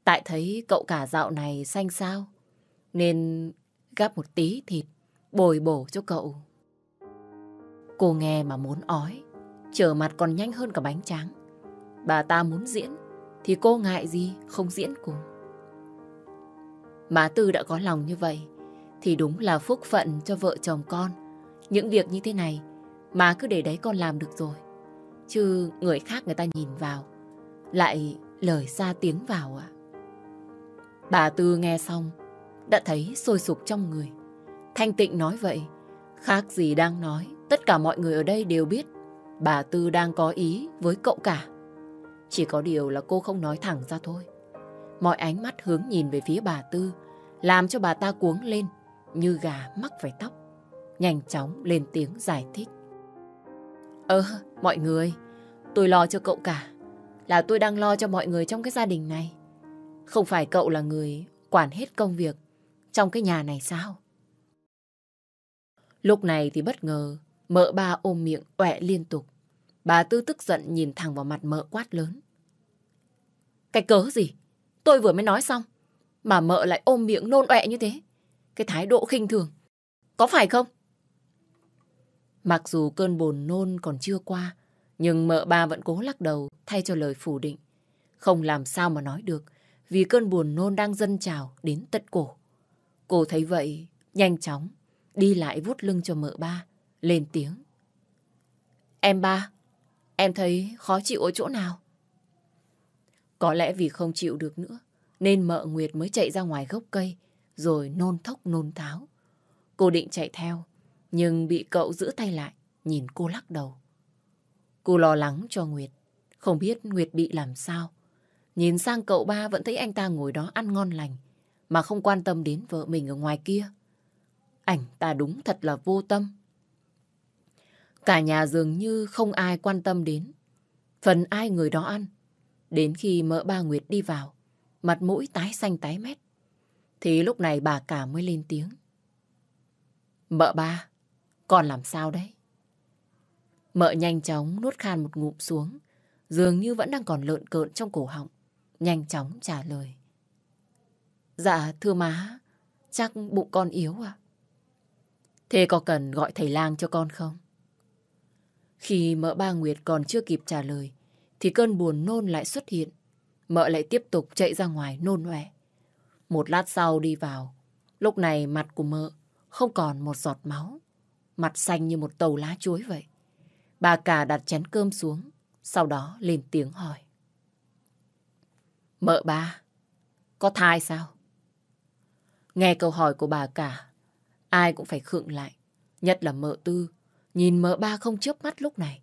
Tại thấy cậu cả dạo này xanh sao, nên gắp một tí thịt bồi bổ cho cậu. Cô nghe mà muốn ói, trở mặt còn nhanh hơn cả bánh tráng. Bà ta muốn diễn, thì cô ngại gì không diễn cùng. Má Tư đã có lòng như vậy, thì đúng là phúc phận cho vợ chồng con. Những việc như thế này, má cứ để đấy con làm được rồi. Chứ người khác người ta nhìn vào, lại lời ra tiếng vào ạ. À. Bà Tư nghe xong, đã thấy sôi sục trong người. Thanh Tịnh nói vậy, khác gì đang nói, tất cả mọi người ở đây đều biết bà Tư đang có ý với cậu cả. Chỉ có điều là cô không nói thẳng ra thôi. Mọi ánh mắt hướng nhìn về phía bà Tư, làm cho bà ta cuống lên như gà mắc phải tóc. Nhanh chóng lên tiếng giải thích. Ơ, ờ, mọi người, tôi lo cho cậu cả là tôi đang lo cho mọi người trong cái gia đình này. Không phải cậu là người quản hết công việc trong cái nhà này sao? Lúc này thì bất ngờ, mợ ba ôm miệng ọe liên tục. Bà Tư tức giận nhìn thẳng vào mặt mợ quát lớn. Cái cớ gì? Tôi vừa mới nói xong. Mà mợ lại ôm miệng nôn ọe như thế. Cái thái độ khinh thường. Có phải không? Mặc dù cơn bồn nôn còn chưa qua, nhưng mợ ba vẫn cố lắc đầu thay cho lời phủ định. Không làm sao mà nói được vì cơn buồn nôn đang dâng trào đến tận cổ. Cô thấy vậy, nhanh chóng, đi lại vuốt lưng cho mợ ba, lên tiếng. Em ba, em thấy khó chịu ở chỗ nào? Có lẽ vì không chịu được nữa, nên mợ Nguyệt mới chạy ra ngoài gốc cây, rồi nôn thốc nôn tháo. Cô định chạy theo, nhưng bị cậu giữ tay lại, nhìn cô lắc đầu. Cô lo lắng cho Nguyệt. Không biết Nguyệt bị làm sao. Nhìn sang cậu ba vẫn thấy anh ta ngồi đó ăn ngon lành. Mà không quan tâm đến vợ mình ở ngoài kia. Ảnh ta đúng thật là vô tâm. Cả nhà dường như không ai quan tâm đến. Phần ai người đó ăn. Đến khi mợ ba Nguyệt đi vào, mặt mũi tái xanh tái mét. Thì lúc này bà cả mới lên tiếng. Mợ ba, con làm sao đấy? Mợ nhanh chóng nuốt khan một ngụm xuống, dường như vẫn đang còn lợn cợn trong cổ họng, nhanh chóng trả lời. Dạ, thưa má, chắc bụng con yếu à? Thế có cần gọi thầy lang cho con không? Khi mợ ba Nguyệt còn chưa kịp trả lời, thì cơn buồn nôn lại xuất hiện. Mợ lại tiếp tục chạy ra ngoài nôn ọe. Một lát sau đi vào, lúc này mặt của mợ không còn một giọt máu, mặt xanh như một tàu lá chuối vậy. Bà cả đặt chén cơm xuống, sau đó lên tiếng hỏi. Mợ ba, có thai sao? Nghe câu hỏi của bà cả, ai cũng phải khựng lại, nhất là mợ tư, nhìn mợ ba không chớp mắt lúc này,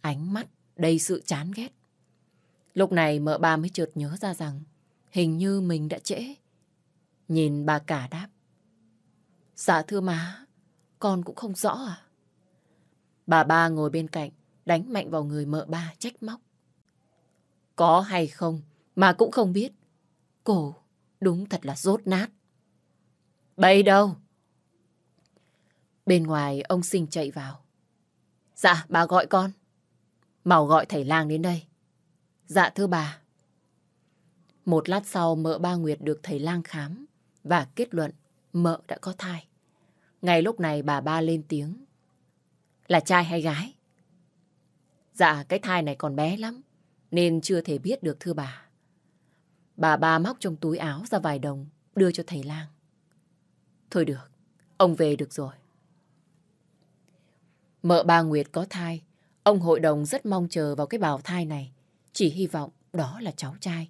ánh mắt đầy sự chán ghét. Lúc này mợ ba mới chợt nhớ ra rằng hình như mình đã trễ. Nhìn bà cả đáp. Dạ thưa má, con cũng không rõ à. Bà ba ngồi bên cạnh, đánh mạnh vào người mợ ba trách móc. Có hay không mà cũng không biết. Cổ đúng thật là rốt nát. Bậy đâu? Bên ngoài ông sinh chạy vào. Dạ, bà gọi con. Màu gọi thầy lang đến đây. Dạ thưa bà. Một lát sau mợ ba Nguyệt được thầy lang khám và kết luận mợ đã có thai. Ngay lúc này bà ba lên tiếng là trai hay gái? Dạ, cái thai này còn bé lắm, nên chưa thể biết được thưa bà. Bà ba móc trong túi áo ra vài đồng, đưa cho thầy lang. Thôi được, ông về được rồi. Mợ bà Nguyệt có thai, ông hội đồng rất mong chờ vào cái bào thai này. Chỉ hy vọng đó là cháu trai,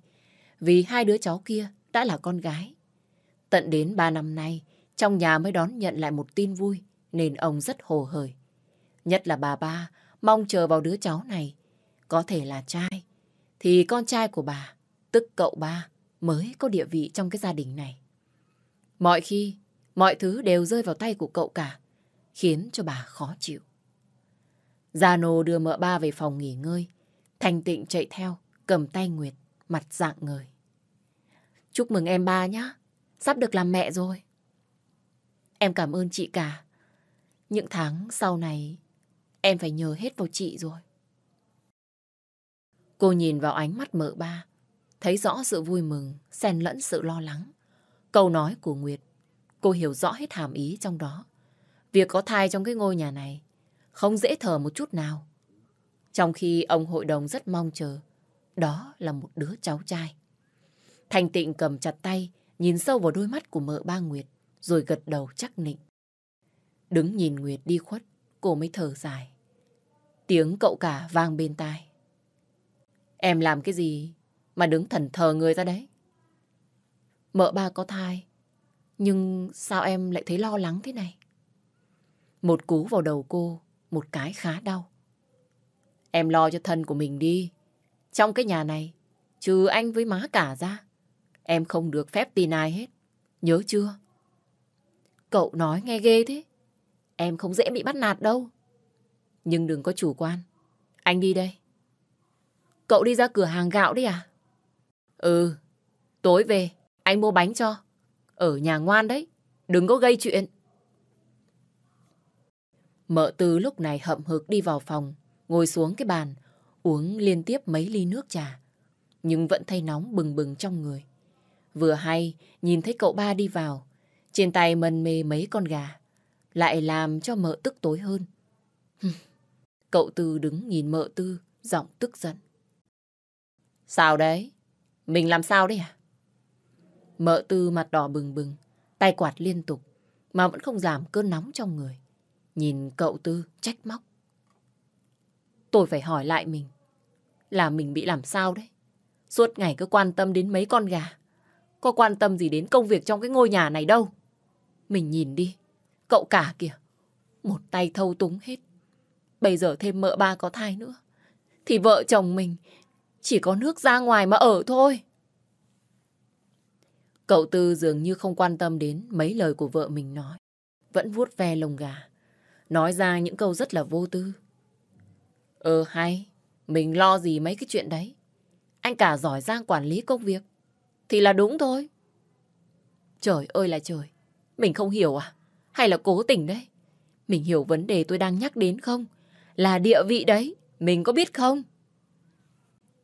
vì hai đứa cháu kia đã là con gái. Tận đến ba năm nay, trong nhà mới đón nhận lại một tin vui, nên ông rất hồ hởi. Nhất là bà ba mong chờ vào đứa cháu này. Có thể là trai. Thì con trai của bà, tức cậu ba, mới có địa vị trong cái gia đình này. Mọi khi, mọi thứ đều rơi vào tay của cậu cả, khiến cho bà khó chịu. Gia Nô đưa mợ ba về phòng nghỉ ngơi. Thành tịnh chạy theo, cầm tay Nguyệt, mặt dạng người. Chúc mừng em ba nhá, sắp được làm mẹ rồi. Em cảm ơn chị cả. Những tháng sau này, Em phải nhờ hết vào chị rồi. Cô nhìn vào ánh mắt mợ ba, thấy rõ sự vui mừng, xen lẫn sự lo lắng. Câu nói của Nguyệt, cô hiểu rõ hết hàm ý trong đó. Việc có thai trong cái ngôi nhà này không dễ thở một chút nào. Trong khi ông hội đồng rất mong chờ, đó là một đứa cháu trai. Thành tịnh cầm chặt tay, nhìn sâu vào đôi mắt của mợ ba Nguyệt, rồi gật đầu chắc nịnh. Đứng nhìn Nguyệt đi khuất, cô mới thở dài. Tiếng cậu cả vang bên tai. Em làm cái gì mà đứng thần thờ người ra đấy? Mợ ba có thai, nhưng sao em lại thấy lo lắng thế này? Một cú vào đầu cô, một cái khá đau. Em lo cho thân của mình đi. Trong cái nhà này, trừ anh với má cả ra, em không được phép tin ai hết. Nhớ chưa? Cậu nói nghe ghê thế. Em không dễ bị bắt nạt đâu. Nhưng đừng có chủ quan. Anh đi đây. Cậu đi ra cửa hàng gạo đi à? Ừ. Tối về, anh mua bánh cho. Ở nhà ngoan đấy. Đừng có gây chuyện. Mợ Tư lúc này hậm hực đi vào phòng, ngồi xuống cái bàn, uống liên tiếp mấy ly nước trà. Nhưng vẫn thấy nóng bừng bừng trong người. Vừa hay, nhìn thấy cậu ba đi vào. Trên tay mân mê mấy con gà lại làm cho mợ tức tối hơn. Cậu Tư đứng nhìn mợ Tư, giọng tức giận. Sao đấy? Mình làm sao đấy à? Mợ Tư mặt đỏ bừng bừng, tay quạt liên tục, mà vẫn không giảm cơn nóng trong người. Nhìn cậu Tư trách móc. Tôi phải hỏi lại mình, là mình bị làm sao đấy? Suốt ngày cứ quan tâm đến mấy con gà, có quan tâm gì đến công việc trong cái ngôi nhà này đâu. Mình nhìn đi, Cậu cả kìa, một tay thâu túng hết. Bây giờ thêm mợ ba có thai nữa, thì vợ chồng mình chỉ có nước ra ngoài mà ở thôi. Cậu Tư dường như không quan tâm đến mấy lời của vợ mình nói, vẫn vuốt ve lồng gà, nói ra những câu rất là vô tư. Ờ hay, mình lo gì mấy cái chuyện đấy. Anh cả giỏi giang quản lý công việc, thì là đúng thôi. Trời ơi là trời, mình không hiểu à? hay là cố tình đấy? Mình hiểu vấn đề tôi đang nhắc đến không? Là địa vị đấy, mình có biết không?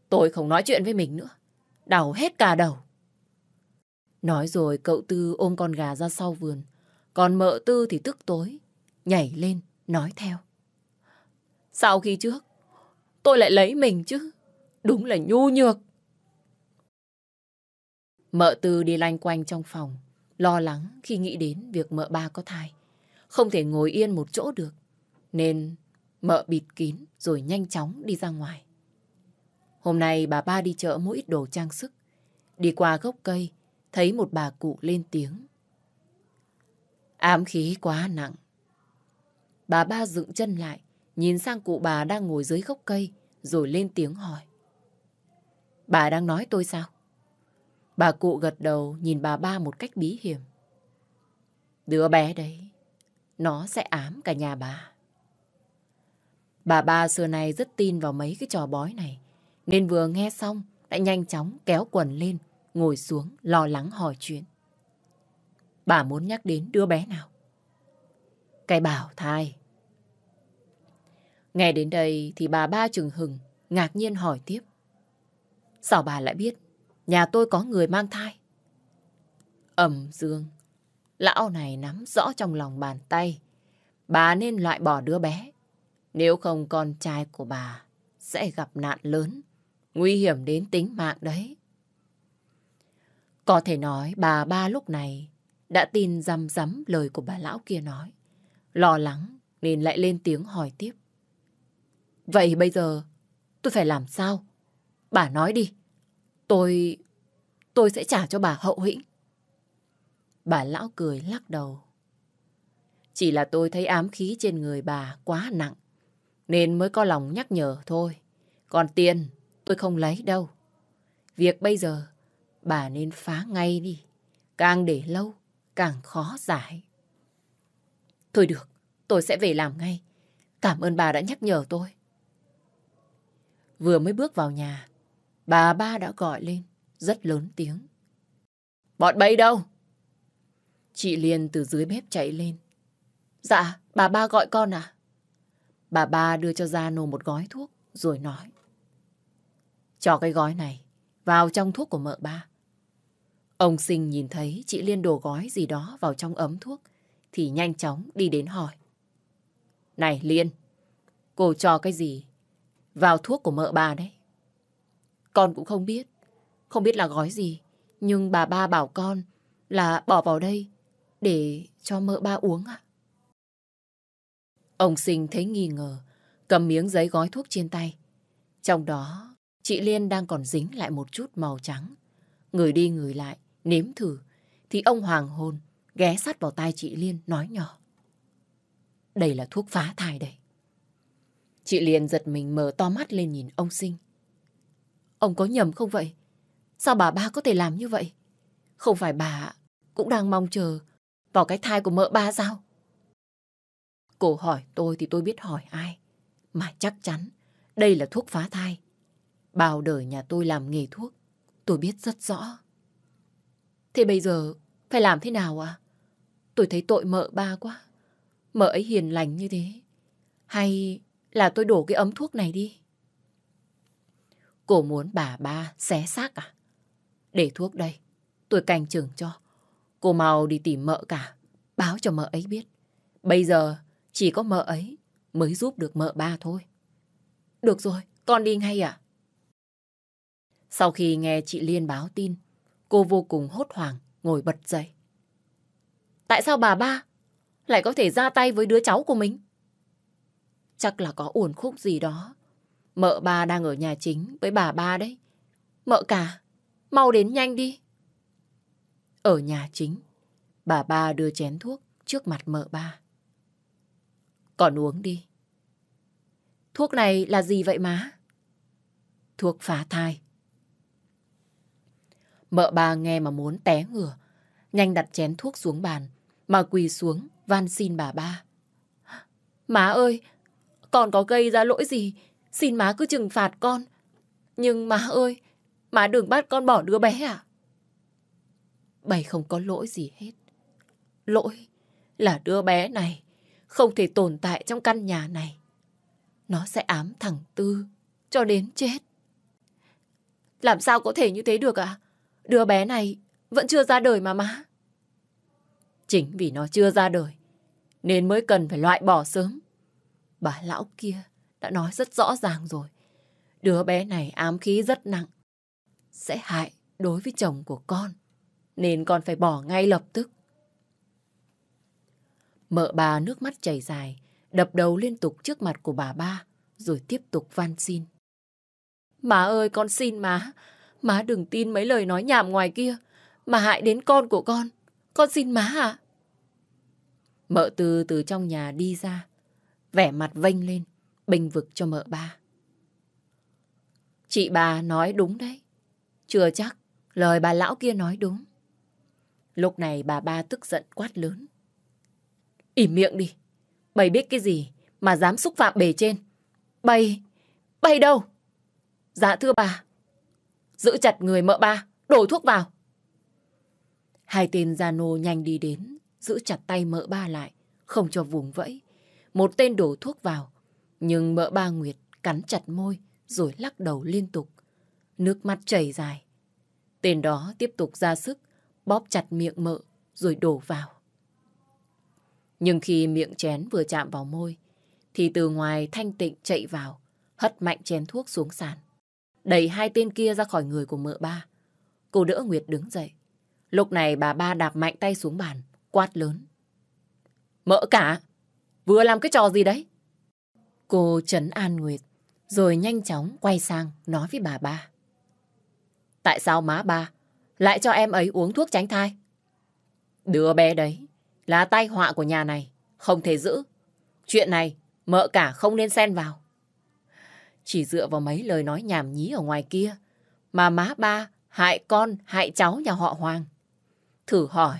Tôi không nói chuyện với mình nữa. đào hết cả đầu. Nói rồi cậu Tư ôm con gà ra sau vườn. Còn mợ Tư thì tức tối. Nhảy lên, nói theo. Sau khi trước, tôi lại lấy mình chứ. Đúng là nhu nhược. Mợ Tư đi lanh quanh trong phòng lo lắng khi nghĩ đến việc mợ ba có thai. Không thể ngồi yên một chỗ được, nên mợ bịt kín rồi nhanh chóng đi ra ngoài. Hôm nay bà ba đi chợ mua ít đồ trang sức. Đi qua gốc cây, thấy một bà cụ lên tiếng. Ám khí quá nặng. Bà ba dựng chân lại, nhìn sang cụ bà đang ngồi dưới gốc cây, rồi lên tiếng hỏi. Bà đang nói tôi sao? Bà cụ gật đầu nhìn bà ba một cách bí hiểm. Đứa bé đấy, nó sẽ ám cả nhà bà. Bà ba xưa nay rất tin vào mấy cái trò bói này, nên vừa nghe xong đã nhanh chóng kéo quần lên, ngồi xuống lo lắng hỏi chuyện. Bà muốn nhắc đến đứa bé nào? Cái bảo thai. Nghe đến đây thì bà ba chừng hừng, ngạc nhiên hỏi tiếp. Sao bà lại biết Nhà tôi có người mang thai. Ẩm dương. Lão này nắm rõ trong lòng bàn tay. Bà nên loại bỏ đứa bé. Nếu không con trai của bà sẽ gặp nạn lớn. Nguy hiểm đến tính mạng đấy. Có thể nói bà ba lúc này đã tin răm rắm lời của bà lão kia nói. Lo lắng nên lại lên tiếng hỏi tiếp. Vậy bây giờ tôi phải làm sao? Bà nói đi. Tôi... tôi sẽ trả cho bà hậu hĩnh. Bà lão cười lắc đầu. Chỉ là tôi thấy ám khí trên người bà quá nặng, nên mới có lòng nhắc nhở thôi. Còn tiền, tôi không lấy đâu. Việc bây giờ, bà nên phá ngay đi. Càng để lâu, càng khó giải. Thôi được, tôi sẽ về làm ngay. Cảm ơn bà đã nhắc nhở tôi. Vừa mới bước vào nhà, Bà ba đã gọi lên, rất lớn tiếng. Bọn bay đâu? Chị liền từ dưới bếp chạy lên. Dạ, bà ba gọi con à? Bà ba đưa cho Gia Nô một gói thuốc, rồi nói. Cho cái gói này vào trong thuốc của mợ ba. Ông Sinh nhìn thấy chị Liên đổ gói gì đó vào trong ấm thuốc, thì nhanh chóng đi đến hỏi. Này Liên, cô cho cái gì vào thuốc của mợ bà đấy? Con cũng không biết. Không biết là gói gì. Nhưng bà ba bảo con là bỏ vào đây để cho mợ ba uống ạ. Ông Sinh thấy nghi ngờ, cầm miếng giấy gói thuốc trên tay. Trong đó, chị Liên đang còn dính lại một chút màu trắng. Người đi người lại, nếm thử, thì ông hoàng hồn ghé sát vào tai chị Liên nói nhỏ. Đây là thuốc phá thai đây. Chị Liên giật mình mở to mắt lên nhìn ông Sinh. Ông có nhầm không vậy? Sao bà ba có thể làm như vậy? Không phải bà cũng đang mong chờ vào cái thai của mợ ba sao? Cô hỏi tôi thì tôi biết hỏi ai. Mà chắc chắn đây là thuốc phá thai. Bao đời nhà tôi làm nghề thuốc, tôi biết rất rõ. Thế bây giờ phải làm thế nào à? Tôi thấy tội mợ ba quá. Mợ ấy hiền lành như thế. Hay là tôi đổ cái ấm thuốc này đi? Cô muốn bà ba xé xác à? Để thuốc đây, tôi canh chừng cho. Cô mau đi tìm mợ cả, báo cho mợ ấy biết. Bây giờ chỉ có mợ ấy mới giúp được mợ ba thôi. Được rồi, con đi ngay À? Sau khi nghe chị Liên báo tin, cô vô cùng hốt hoảng ngồi bật dậy. Tại sao bà ba lại có thể ra tay với đứa cháu của mình? Chắc là có uẩn khúc gì đó Mợ ba đang ở nhà chính với bà ba đấy. Mợ cả, mau đến nhanh đi. Ở nhà chính, bà ba đưa chén thuốc trước mặt mợ ba. Còn uống đi. Thuốc này là gì vậy má? Thuốc phá thai. Mợ ba nghe mà muốn té ngửa. Nhanh đặt chén thuốc xuống bàn, mà quỳ xuống van xin bà ba. Má ơi, con có gây ra lỗi gì Xin má cứ trừng phạt con. Nhưng má ơi, má đừng bắt con bỏ đứa bé à? Bảy không có lỗi gì hết. Lỗi là đứa bé này không thể tồn tại trong căn nhà này. Nó sẽ ám thằng Tư cho đến chết. Làm sao có thể như thế được ạ? À? Đứa bé này vẫn chưa ra đời mà má. Chính vì nó chưa ra đời nên mới cần phải loại bỏ sớm. Bà lão kia đã nói rất rõ ràng rồi. Đứa bé này ám khí rất nặng, sẽ hại đối với chồng của con, nên con phải bỏ ngay lập tức. Mợ bà nước mắt chảy dài, đập đầu liên tục trước mặt của bà ba, rồi tiếp tục van xin. Má ơi, con xin má, má đừng tin mấy lời nói nhảm ngoài kia, mà hại đến con của con. Con xin má ạ. À? Mợ từ từ trong nhà đi ra, vẻ mặt vênh lên, bình vực cho mợ ba. Chị bà nói đúng đấy. Chưa chắc, lời bà lão kia nói đúng. Lúc này bà ba tức giận quát lớn. ỉ miệng đi. Bày biết cái gì mà dám xúc phạm bề trên. Bày, bày đâu? Dạ thưa bà. Giữ chặt người mợ ba, đổ thuốc vào. Hai tên già nô nhanh đi đến, giữ chặt tay mợ ba lại, không cho vùng vẫy. Một tên đổ thuốc vào, nhưng mỡ ba Nguyệt cắn chặt môi rồi lắc đầu liên tục. Nước mắt chảy dài. Tên đó tiếp tục ra sức bóp chặt miệng mợ rồi đổ vào. Nhưng khi miệng chén vừa chạm vào môi thì từ ngoài thanh tịnh chạy vào hất mạnh chén thuốc xuống sàn. Đẩy hai tên kia ra khỏi người của mợ ba. Cô đỡ Nguyệt đứng dậy. Lúc này bà ba đạp mạnh tay xuống bàn, quát lớn. Mỡ cả! Vừa làm cái trò gì đấy? Cô trấn an Nguyệt, rồi nhanh chóng quay sang nói với bà ba. Tại sao má ba lại cho em ấy uống thuốc tránh thai? Đứa bé đấy là tai họa của nhà này, không thể giữ. Chuyện này mợ cả không nên xen vào. Chỉ dựa vào mấy lời nói nhảm nhí ở ngoài kia mà má ba hại con, hại cháu nhà họ Hoàng. Thử hỏi,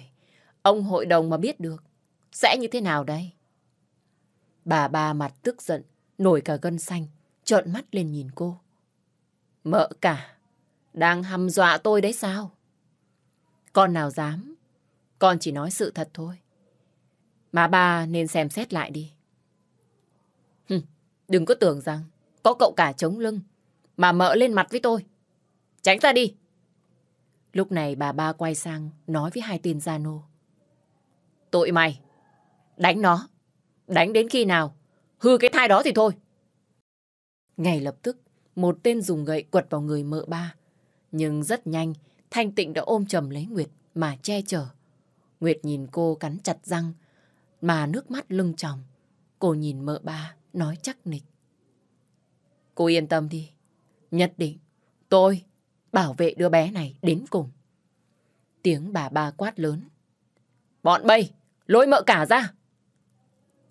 ông hội đồng mà biết được, sẽ như thế nào đây? Bà ba mặt tức giận, nổi cả gân xanh, trợn mắt lên nhìn cô. Mợ cả, đang hăm dọa tôi đấy sao? Con nào dám, con chỉ nói sự thật thôi. Má ba nên xem xét lại đi. Hừ, đừng có tưởng rằng có cậu cả chống lưng mà mợ lên mặt với tôi. Tránh ra đi. Lúc này bà ba quay sang nói với hai tên gia nô. Tội mày, đánh nó. Đánh đến khi nào Hư cái thai đó thì thôi. Ngay lập tức, một tên dùng gậy quật vào người mợ ba. Nhưng rất nhanh, Thanh Tịnh đã ôm chầm lấy Nguyệt mà che chở. Nguyệt nhìn cô cắn chặt răng, mà nước mắt lưng tròng. Cô nhìn mợ ba, nói chắc nịch. Cô yên tâm đi, nhất định tôi bảo vệ đứa bé này đến cùng. Tiếng bà ba quát lớn. Bọn bay, lôi mợ cả ra.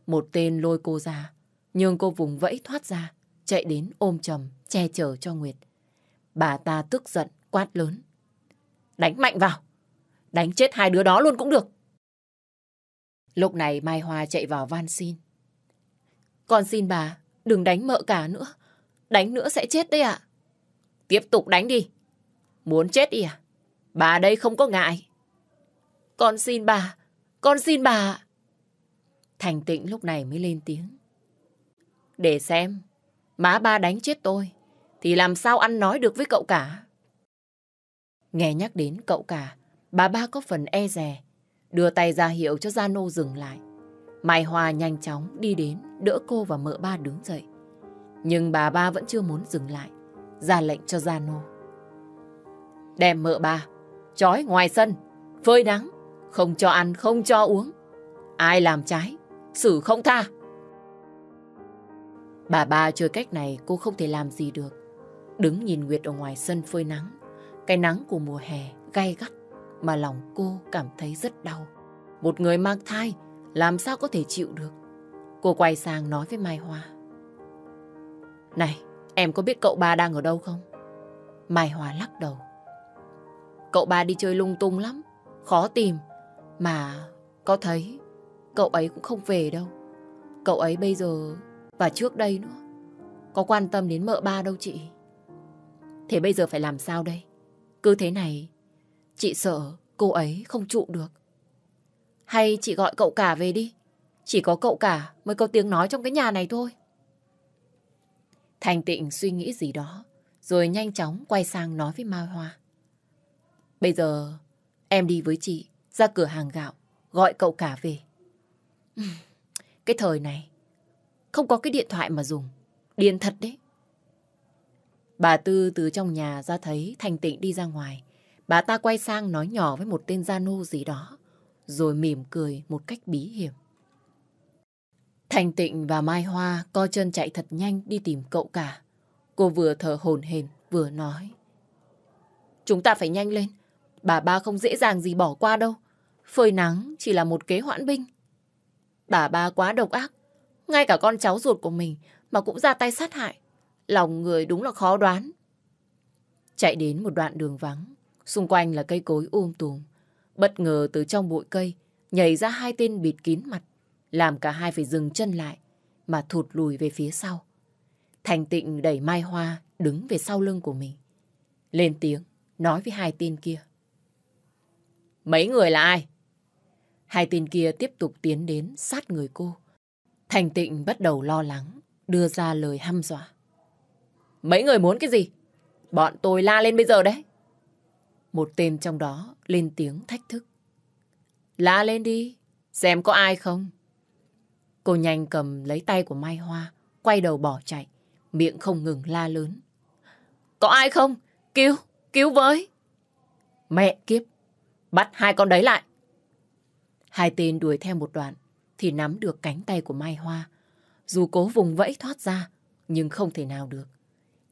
Một tên lôi cô ra, nhưng cô vùng vẫy thoát ra, chạy đến ôm chầm, che chở cho Nguyệt. Bà ta tức giận, quát lớn. Đánh mạnh vào! Đánh chết hai đứa đó luôn cũng được! Lúc này Mai Hoa chạy vào van xin. Con xin bà, đừng đánh mợ cả nữa. Đánh nữa sẽ chết đấy ạ. Tiếp tục đánh đi. Muốn chết đi à? Bà đây không có ngại. Con xin bà, con xin bà. Thành tịnh lúc này mới lên tiếng để xem. Má ba đánh chết tôi, thì làm sao ăn nói được với cậu cả? Nghe nhắc đến cậu cả, bà ba có phần e rè, đưa tay ra hiệu cho Gia Nô dừng lại. Mai Hoa nhanh chóng đi đến, đỡ cô và mợ ba đứng dậy. Nhưng bà ba vẫn chưa muốn dừng lại, ra lệnh cho Gia Nô. Đem mợ ba, trói ngoài sân, phơi nắng, không cho ăn, không cho uống. Ai làm trái, xử không tha. Bà ba chơi cách này cô không thể làm gì được. Đứng nhìn Nguyệt ở ngoài sân phơi nắng. Cái nắng của mùa hè gay gắt mà lòng cô cảm thấy rất đau. Một người mang thai làm sao có thể chịu được. Cô quay sang nói với Mai Hoa. Này, em có biết cậu ba đang ở đâu không? Mai Hoa lắc đầu. Cậu ba đi chơi lung tung lắm, khó tìm. Mà có thấy cậu ấy cũng không về đâu. Cậu ấy bây giờ và trước đây nữa, có quan tâm đến mợ ba đâu chị. Thế bây giờ phải làm sao đây? Cứ thế này, chị sợ cô ấy không trụ được. Hay chị gọi cậu cả về đi. Chỉ có cậu cả mới có tiếng nói trong cái nhà này thôi. Thành tịnh suy nghĩ gì đó, rồi nhanh chóng quay sang nói với Mai Hoa. Bây giờ em đi với chị ra cửa hàng gạo, gọi cậu cả về. (laughs) Cái thời này, không có cái điện thoại mà dùng. Điên thật đấy. Bà Tư từ trong nhà ra thấy Thành Tịnh đi ra ngoài. Bà ta quay sang nói nhỏ với một tên gia nô gì đó. Rồi mỉm cười một cách bí hiểm. Thành Tịnh và Mai Hoa co chân chạy thật nhanh đi tìm cậu cả. Cô vừa thở hồn hển vừa nói. Chúng ta phải nhanh lên. Bà ba không dễ dàng gì bỏ qua đâu. Phơi nắng chỉ là một kế hoãn binh. Bà ba quá độc ác. Ngay cả con cháu ruột của mình mà cũng ra tay sát hại. Lòng người đúng là khó đoán. Chạy đến một đoạn đường vắng, xung quanh là cây cối um tùm. Bất ngờ từ trong bụi cây nhảy ra hai tên bịt kín mặt, làm cả hai phải dừng chân lại mà thụt lùi về phía sau. Thành tịnh đẩy Mai Hoa đứng về sau lưng của mình. Lên tiếng, nói với hai tên kia. Mấy người là ai? Hai tên kia tiếp tục tiến đến sát người cô. Thành Tịnh bắt đầu lo lắng, đưa ra lời hăm dọa. Mấy người muốn cái gì? Bọn tôi la lên bây giờ đấy. Một tên trong đó lên tiếng thách thức. La lên đi, xem có ai không. Cô nhanh cầm lấy tay của Mai Hoa, quay đầu bỏ chạy, miệng không ngừng la lớn. Có ai không? Cứu, cứu với. Mẹ kiếp, bắt hai con đấy lại. Hai tên đuổi theo một đoạn, thì nắm được cánh tay của Mai Hoa. Dù cố vùng vẫy thoát ra, nhưng không thể nào được.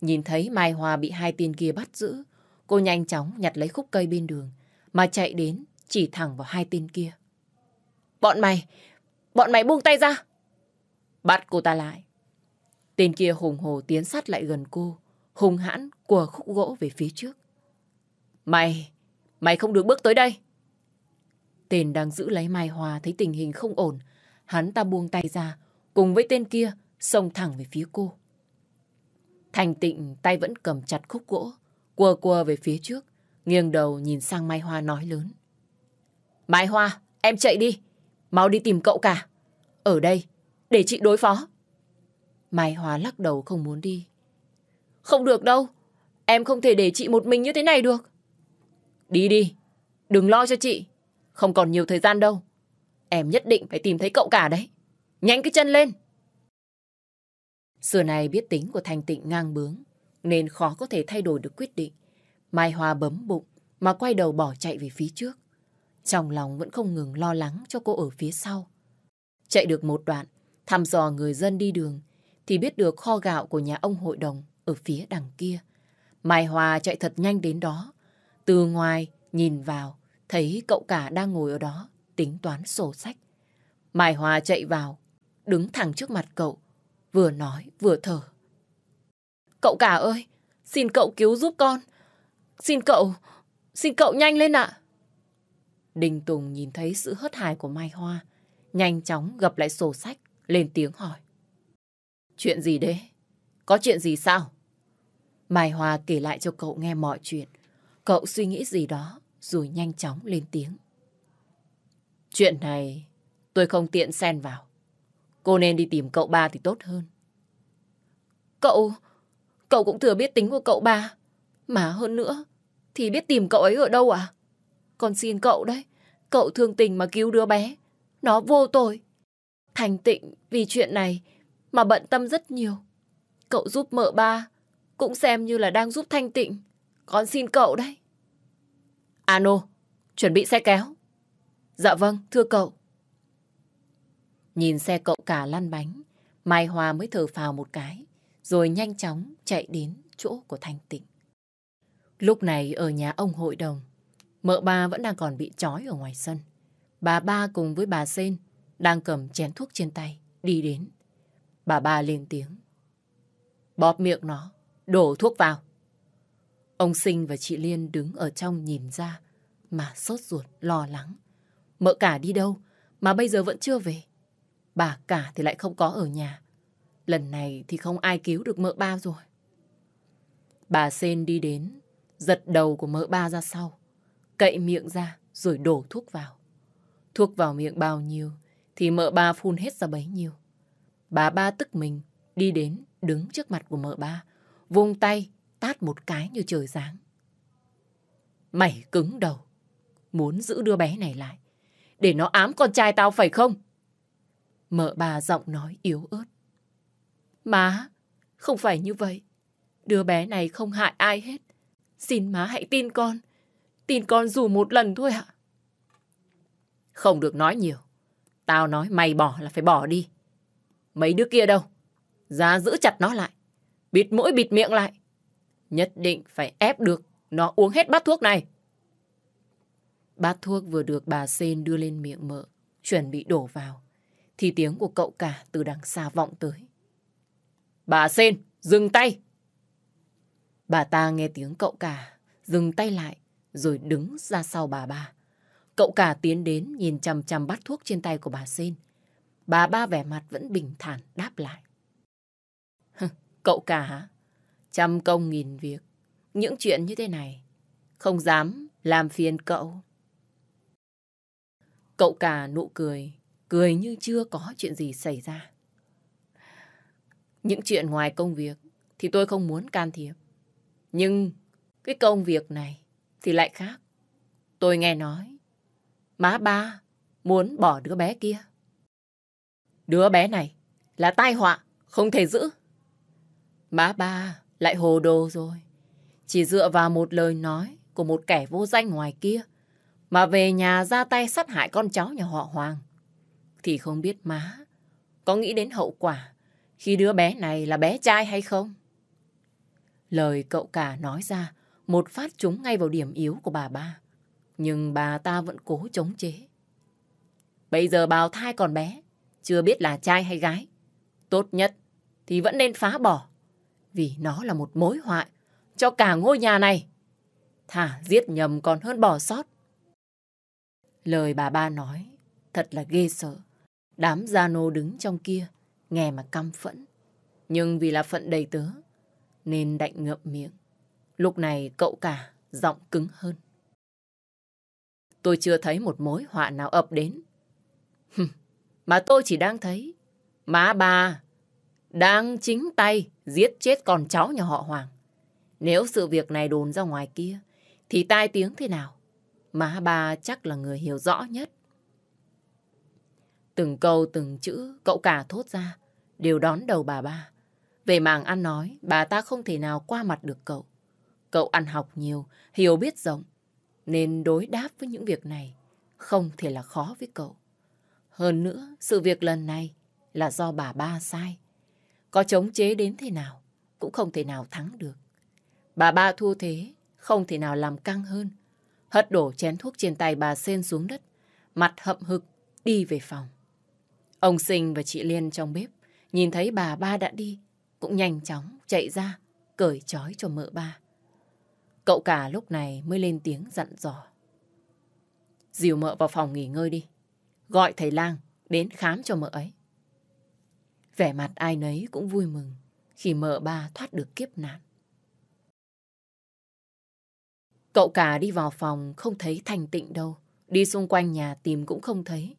Nhìn thấy Mai Hoa bị hai tên kia bắt giữ, cô nhanh chóng nhặt lấy khúc cây bên đường, mà chạy đến chỉ thẳng vào hai tên kia. Bọn mày, bọn mày buông tay ra! Bắt cô ta lại. Tên kia hùng hồ tiến sát lại gần cô, hùng hãn của khúc gỗ về phía trước. Mày, mày không được bước tới đây! Tên đang giữ lấy Mai Hoa thấy tình hình không ổn Hắn ta buông tay ra, cùng với tên kia, xông thẳng về phía cô. Thành tịnh tay vẫn cầm chặt khúc gỗ, quơ quơ về phía trước, nghiêng đầu nhìn sang Mai Hoa nói lớn. Mai Hoa, em chạy đi, mau đi tìm cậu cả. Ở đây, để chị đối phó. Mai Hoa lắc đầu không muốn đi. Không được đâu, em không thể để chị một mình như thế này được. Đi đi, đừng lo cho chị, không còn nhiều thời gian đâu. Em nhất định phải tìm thấy cậu cả đấy. Nhanh cái chân lên! Xưa này biết tính của Thanh Tịnh ngang bướng, nên khó có thể thay đổi được quyết định. Mai Hoa bấm bụng mà quay đầu bỏ chạy về phía trước. Trong lòng vẫn không ngừng lo lắng cho cô ở phía sau. Chạy được một đoạn, thăm dò người dân đi đường, thì biết được kho gạo của nhà ông hội đồng ở phía đằng kia. Mai Hoa chạy thật nhanh đến đó. Từ ngoài, nhìn vào, thấy cậu cả đang ngồi ở đó tính toán sổ sách. Mai Hòa chạy vào, đứng thẳng trước mặt cậu, vừa nói vừa thở. Cậu cả ơi, xin cậu cứu giúp con. Xin cậu, xin cậu nhanh lên ạ. Đình Tùng nhìn thấy sự hớt hài của Mai Hoa, nhanh chóng gập lại sổ sách, lên tiếng hỏi. Chuyện gì đấy? Có chuyện gì sao? Mai Hoa kể lại cho cậu nghe mọi chuyện. Cậu suy nghĩ gì đó, rồi nhanh chóng lên tiếng. Chuyện này tôi không tiện xen vào. Cô nên đi tìm cậu ba thì tốt hơn. Cậu, cậu cũng thừa biết tính của cậu ba. Mà hơn nữa, thì biết tìm cậu ấy ở đâu à? Con xin cậu đấy, cậu thương tình mà cứu đứa bé. Nó vô tội. Thành tịnh vì chuyện này mà bận tâm rất nhiều. Cậu giúp mợ ba, cũng xem như là đang giúp thanh tịnh. Con xin cậu đấy. Ano, chuẩn bị xe kéo. Dạ vâng, thưa cậu. Nhìn xe cậu cả lăn bánh, Mai hòa mới thở phào một cái, rồi nhanh chóng chạy đến chỗ của Thanh Tịnh. Lúc này ở nhà ông hội đồng, mợ ba vẫn đang còn bị trói ở ngoài sân. Bà ba cùng với bà Sên đang cầm chén thuốc trên tay, đi đến. Bà ba lên tiếng. Bóp miệng nó, đổ thuốc vào. Ông Sinh và chị Liên đứng ở trong nhìn ra mà sốt ruột, lo lắng. Mợ cả đi đâu mà bây giờ vẫn chưa về. Bà cả thì lại không có ở nhà. Lần này thì không ai cứu được mợ ba rồi. Bà Sen đi đến, giật đầu của mợ ba ra sau, cậy miệng ra rồi đổ thuốc vào. Thuốc vào miệng bao nhiêu thì mợ ba phun hết ra bấy nhiêu. Bà ba tức mình đi đến đứng trước mặt của mợ ba, vung tay tát một cái như trời giáng. Mày cứng đầu, muốn giữ đứa bé này lại để nó ám con trai tao phải không? Mợ bà giọng nói yếu ớt. Má, không phải như vậy. Đứa bé này không hại ai hết. Xin má hãy tin con. Tin con dù một lần thôi ạ. Không được nói nhiều. Tao nói mày bỏ là phải bỏ đi. Mấy đứa kia đâu? Ra giữ chặt nó lại. Bịt mũi bịt miệng lại. Nhất định phải ép được nó uống hết bát thuốc này. Bát thuốc vừa được bà Sên đưa lên miệng mợ, chuẩn bị đổ vào, thì tiếng của cậu cả từ đằng xa vọng tới. Bà Sên, dừng tay! Bà ta nghe tiếng cậu cả, dừng tay lại, rồi đứng ra sau bà ba. Cậu cả tiến đến nhìn chằm chằm bát thuốc trên tay của bà Sên. Bà ba vẻ mặt vẫn bình thản đáp lại. cậu cả hả? Trăm công nghìn việc. Những chuyện như thế này, không dám làm phiền cậu. Cậu cả nụ cười, cười như chưa có chuyện gì xảy ra. Những chuyện ngoài công việc thì tôi không muốn can thiệp. Nhưng cái công việc này thì lại khác. Tôi nghe nói, má ba muốn bỏ đứa bé kia. Đứa bé này là tai họa, không thể giữ. Má ba lại hồ đồ rồi. Chỉ dựa vào một lời nói của một kẻ vô danh ngoài kia mà về nhà ra tay sát hại con cháu nhà họ Hoàng, thì không biết má có nghĩ đến hậu quả khi đứa bé này là bé trai hay không? Lời cậu cả nói ra một phát trúng ngay vào điểm yếu của bà ba. Nhưng bà ta vẫn cố chống chế. Bây giờ bào thai còn bé, chưa biết là trai hay gái. Tốt nhất thì vẫn nên phá bỏ, vì nó là một mối họa cho cả ngôi nhà này. Thả giết nhầm còn hơn bỏ sót Lời bà ba nói thật là ghê sợ. Đám gia nô đứng trong kia, nghe mà căm phẫn. Nhưng vì là phận đầy tớ, nên đạnh ngậm miệng. Lúc này cậu cả giọng cứng hơn. Tôi chưa thấy một mối họa nào ập đến. mà tôi chỉ đang thấy má ba đang chính tay giết chết con cháu nhà họ Hoàng. Nếu sự việc này đồn ra ngoài kia, thì tai tiếng thế nào má ba chắc là người hiểu rõ nhất. Từng câu từng chữ cậu cả thốt ra đều đón đầu bà ba. Về màng ăn nói, bà ta không thể nào qua mặt được cậu. Cậu ăn học nhiều, hiểu biết rộng, nên đối đáp với những việc này không thể là khó với cậu. Hơn nữa, sự việc lần này là do bà ba sai. Có chống chế đến thế nào, cũng không thể nào thắng được. Bà ba thua thế, không thể nào làm căng hơn, Hất đổ chén thuốc trên tay bà Sen xuống đất, mặt hậm hực, đi về phòng. Ông Sinh và chị Liên trong bếp, nhìn thấy bà ba đã đi, cũng nhanh chóng chạy ra, cởi trói cho mợ ba. Cậu cả lúc này mới lên tiếng dặn dò. Dìu mợ vào phòng nghỉ ngơi đi, gọi thầy lang đến khám cho mợ ấy. Vẻ mặt ai nấy cũng vui mừng khi mợ ba thoát được kiếp nạn. Cậu cả đi vào phòng không thấy Thành Tịnh đâu. Đi xung quanh nhà tìm cũng không thấy.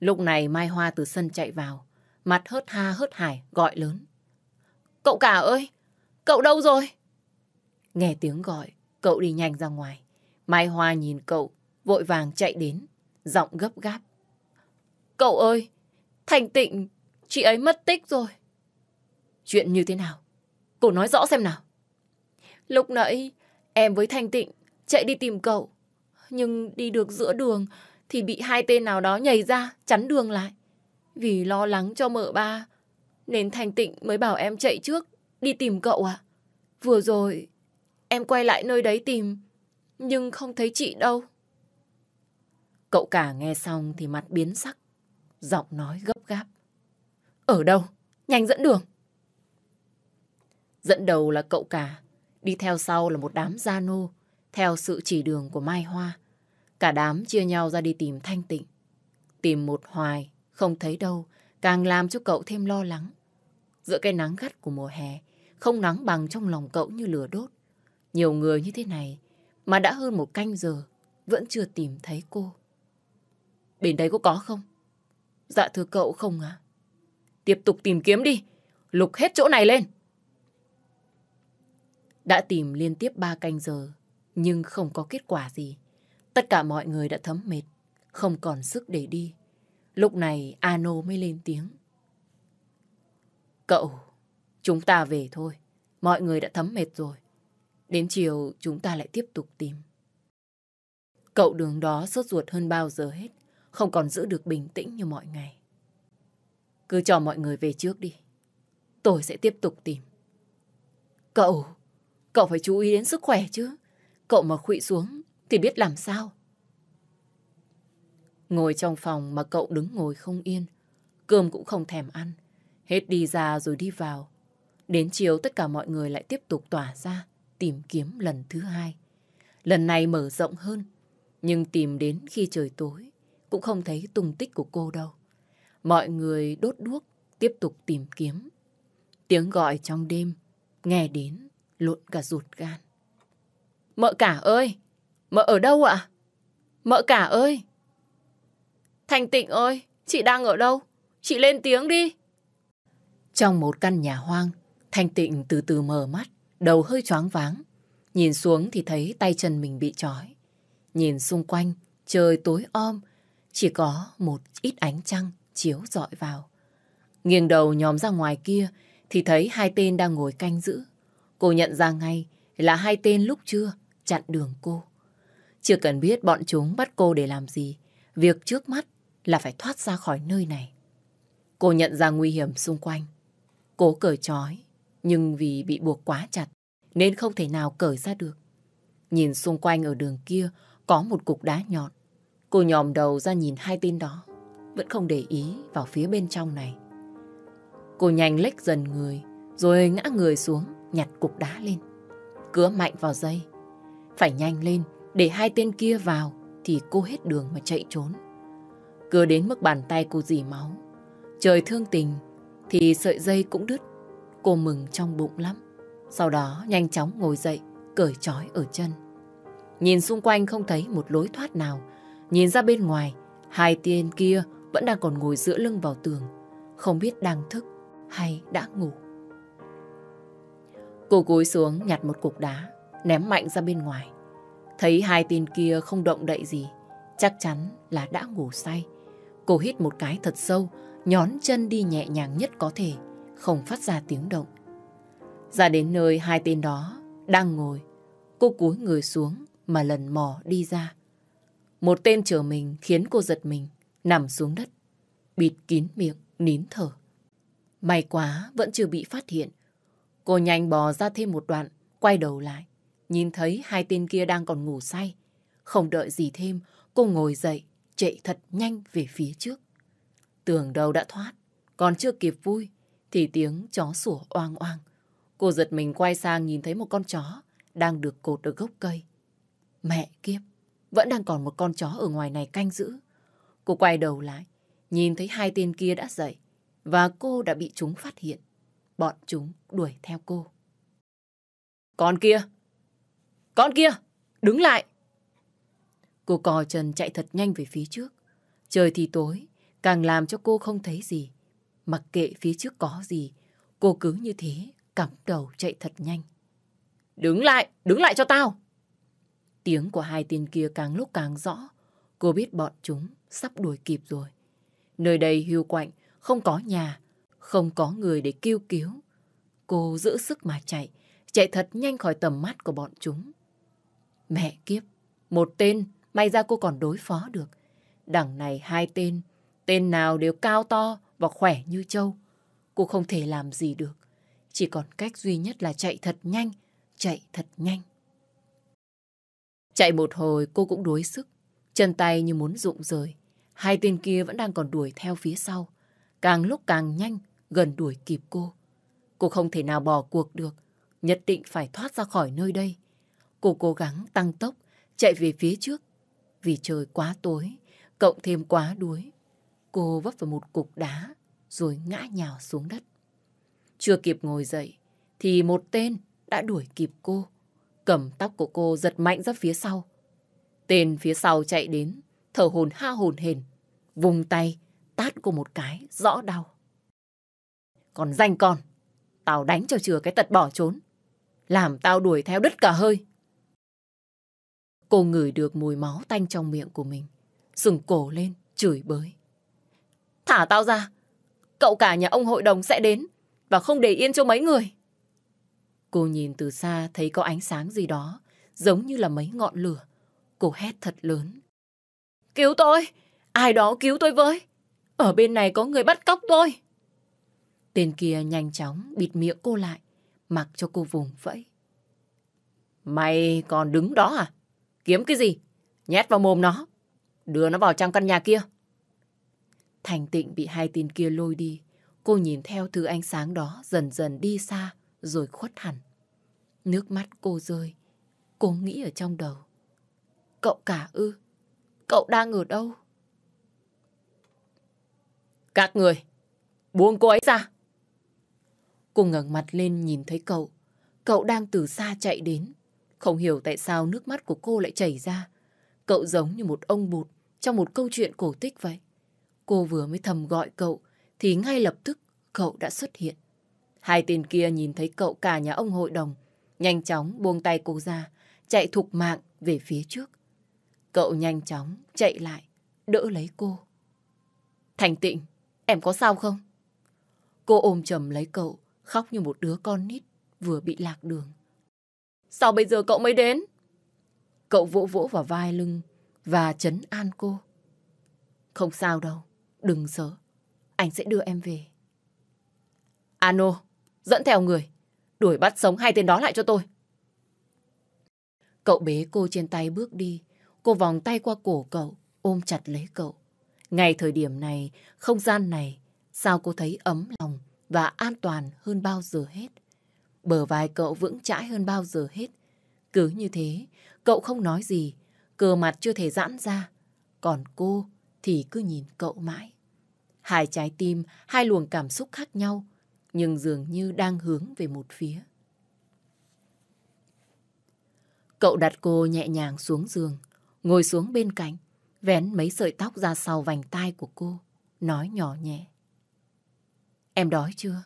Lúc này Mai Hoa từ sân chạy vào. Mặt hớt ha hớt hải gọi lớn. Cậu cả ơi! Cậu đâu rồi? Nghe tiếng gọi, cậu đi nhanh ra ngoài. Mai Hoa nhìn cậu, vội vàng chạy đến. Giọng gấp gáp. Cậu ơi! Thành Tịnh, chị ấy mất tích rồi. Chuyện như thế nào? cậu nói rõ xem nào. Lúc nãy, em với thành Tịnh chạy đi tìm cậu. Nhưng đi được giữa đường thì bị hai tên nào đó nhảy ra, chắn đường lại. Vì lo lắng cho mợ ba, nên Thành Tịnh mới bảo em chạy trước, đi tìm cậu ạ Vừa rồi, em quay lại nơi đấy tìm, nhưng không thấy chị đâu. Cậu cả nghe xong thì mặt biến sắc, giọng nói gấp gáp. Ở đâu? Nhanh dẫn đường. Dẫn đầu là cậu cả, đi theo sau là một đám gia nô, theo sự chỉ đường của Mai Hoa. Cả đám chia nhau ra đi tìm thanh tịnh. Tìm một hoài, không thấy đâu, càng làm cho cậu thêm lo lắng. Giữa cái nắng gắt của mùa hè, không nắng bằng trong lòng cậu như lửa đốt. Nhiều người như thế này mà đã hơn một canh giờ vẫn chưa tìm thấy cô. Bên đấy có có không? Dạ thưa cậu không à. Tiếp tục tìm kiếm đi, lục hết chỗ này lên. Đã tìm liên tiếp ba canh giờ nhưng không có kết quả gì. Tất cả mọi người đã thấm mệt, không còn sức để đi. Lúc này Ano mới lên tiếng. Cậu, chúng ta về thôi. Mọi người đã thấm mệt rồi. Đến chiều chúng ta lại tiếp tục tìm. Cậu đường đó sốt ruột hơn bao giờ hết, không còn giữ được bình tĩnh như mọi ngày. Cứ cho mọi người về trước đi. Tôi sẽ tiếp tục tìm. Cậu, cậu phải chú ý đến sức khỏe chứ. Cậu mà khụy xuống thì biết làm sao? Ngồi trong phòng mà cậu đứng ngồi không yên. Cơm cũng không thèm ăn. Hết đi ra rồi đi vào. Đến chiều tất cả mọi người lại tiếp tục tỏa ra tìm kiếm lần thứ hai. Lần này mở rộng hơn. Nhưng tìm đến khi trời tối cũng không thấy tung tích của cô đâu. Mọi người đốt đuốc tiếp tục tìm kiếm. Tiếng gọi trong đêm nghe đến lộn cả ruột gan. Mợ cả ơi! Mợ ở đâu ạ? Mợ cả ơi! Thanh tịnh ơi! Chị đang ở đâu? Chị lên tiếng đi! Trong một căn nhà hoang, Thanh Tịnh từ từ mở mắt, đầu hơi choáng váng. Nhìn xuống thì thấy tay chân mình bị trói. Nhìn xung quanh, trời tối om, chỉ có một ít ánh trăng chiếu dọi vào. Nghiêng đầu nhóm ra ngoài kia thì thấy hai tên đang ngồi canh giữ. Cô nhận ra ngay là hai tên lúc trưa chặn đường cô. Chưa cần biết bọn chúng bắt cô để làm gì, việc trước mắt là phải thoát ra khỏi nơi này. Cô nhận ra nguy hiểm xung quanh. Cố cởi trói, nhưng vì bị buộc quá chặt nên không thể nào cởi ra được. Nhìn xung quanh ở đường kia có một cục đá nhọn. Cô nhòm đầu ra nhìn hai tên đó, vẫn không để ý vào phía bên trong này. Cô nhanh lách dần người, rồi ngã người xuống, nhặt cục đá lên. Cứa mạnh vào dây, phải nhanh lên, để hai tên kia vào thì cô hết đường mà chạy trốn. Cưa đến mức bàn tay cô dì máu. Trời thương tình thì sợi dây cũng đứt. Cô mừng trong bụng lắm. Sau đó nhanh chóng ngồi dậy, cởi trói ở chân. Nhìn xung quanh không thấy một lối thoát nào. Nhìn ra bên ngoài, hai tên kia vẫn đang còn ngồi giữa lưng vào tường. Không biết đang thức hay đã ngủ. Cô cúi xuống nhặt một cục đá ném mạnh ra bên ngoài. Thấy hai tên kia không động đậy gì, chắc chắn là đã ngủ say. Cô hít một cái thật sâu, nhón chân đi nhẹ nhàng nhất có thể, không phát ra tiếng động. Ra đến nơi hai tên đó đang ngồi, cô cúi người xuống mà lần mò đi ra. Một tên chở mình khiến cô giật mình, nằm xuống đất, bịt kín miệng, nín thở. May quá vẫn chưa bị phát hiện. Cô nhanh bò ra thêm một đoạn, quay đầu lại. Nhìn thấy hai tên kia đang còn ngủ say. Không đợi gì thêm, cô ngồi dậy, chạy thật nhanh về phía trước. Tưởng đầu đã thoát, còn chưa kịp vui, thì tiếng chó sủa oang oang. Cô giật mình quay sang nhìn thấy một con chó đang được cột ở gốc cây. Mẹ kiếp, vẫn đang còn một con chó ở ngoài này canh giữ. Cô quay đầu lại, nhìn thấy hai tên kia đã dậy và cô đã bị chúng phát hiện. Bọn chúng đuổi theo cô. Con kia, con kia, đứng lại. Cô cò chân chạy thật nhanh về phía trước. Trời thì tối, càng làm cho cô không thấy gì. Mặc kệ phía trước có gì, cô cứ như thế, cắm đầu chạy thật nhanh. Đứng lại, đứng lại cho tao. Tiếng của hai tên kia càng lúc càng rõ. Cô biết bọn chúng sắp đuổi kịp rồi. Nơi đây hưu quạnh, không có nhà, không có người để kêu cứu. Cô giữ sức mà chạy, chạy thật nhanh khỏi tầm mắt của bọn chúng. Mẹ kiếp, một tên, may ra cô còn đối phó được. Đằng này hai tên, tên nào đều cao to và khỏe như châu Cô không thể làm gì được, chỉ còn cách duy nhất là chạy thật nhanh, chạy thật nhanh. Chạy một hồi cô cũng đuối sức, chân tay như muốn rụng rời. Hai tên kia vẫn đang còn đuổi theo phía sau. Càng lúc càng nhanh, gần đuổi kịp cô. Cô không thể nào bỏ cuộc được, nhất định phải thoát ra khỏi nơi đây. Cô cố gắng tăng tốc, chạy về phía trước. Vì trời quá tối, cộng thêm quá đuối. Cô vấp vào một cục đá, rồi ngã nhào xuống đất. Chưa kịp ngồi dậy, thì một tên đã đuổi kịp cô. Cầm tóc của cô giật mạnh ra phía sau. Tên phía sau chạy đến, thở hồn ha hồn hền. Vùng tay, tát cô một cái, rõ đau. Còn danh con, tao đánh cho chừa cái tật bỏ trốn. Làm tao đuổi theo đất cả hơi. Cô ngửi được mùi máu tanh trong miệng của mình. Sừng cổ lên, chửi bới. Thả tao ra. Cậu cả nhà ông hội đồng sẽ đến và không để yên cho mấy người. Cô nhìn từ xa thấy có ánh sáng gì đó, giống như là mấy ngọn lửa. Cô hét thật lớn. Cứu tôi! Ai đó cứu tôi với! Ở bên này có người bắt cóc tôi! Tên kia nhanh chóng bịt miệng cô lại, mặc cho cô vùng vẫy. Mày còn đứng đó à? Kiếm cái gì? Nhét vào mồm nó. Đưa nó vào trong căn nhà kia. Thành tịnh bị hai tên kia lôi đi. Cô nhìn theo thứ ánh sáng đó dần dần đi xa rồi khuất hẳn. Nước mắt cô rơi. Cô nghĩ ở trong đầu. Cậu cả ư? Cậu đang ở đâu? Các người, buông cô ấy ra. Cô ngẩng mặt lên nhìn thấy cậu. Cậu đang từ xa chạy đến. Không hiểu tại sao nước mắt của cô lại chảy ra. Cậu giống như một ông bụt trong một câu chuyện cổ tích vậy. Cô vừa mới thầm gọi cậu, thì ngay lập tức cậu đã xuất hiện. Hai tên kia nhìn thấy cậu cả nhà ông hội đồng, nhanh chóng buông tay cô ra, chạy thục mạng về phía trước. Cậu nhanh chóng chạy lại, đỡ lấy cô. Thành tịnh, em có sao không? Cô ôm chầm lấy cậu, khóc như một đứa con nít vừa bị lạc đường. Sao bây giờ cậu mới đến? Cậu vỗ vỗ vào vai lưng và chấn an cô. Không sao đâu, đừng sợ. Anh sẽ đưa em về. Ano, dẫn theo người. Đuổi bắt sống hai tên đó lại cho tôi. Cậu bế cô trên tay bước đi. Cô vòng tay qua cổ cậu, ôm chặt lấy cậu. Ngày thời điểm này, không gian này, sao cô thấy ấm lòng và an toàn hơn bao giờ hết. Bờ vai cậu vững chãi hơn bao giờ hết. Cứ như thế, cậu không nói gì, cờ mặt chưa thể giãn ra. Còn cô thì cứ nhìn cậu mãi. Hai trái tim, hai luồng cảm xúc khác nhau, nhưng dường như đang hướng về một phía. Cậu đặt cô nhẹ nhàng xuống giường, ngồi xuống bên cạnh, vén mấy sợi tóc ra sau vành tai của cô, nói nhỏ nhẹ. Em đói chưa?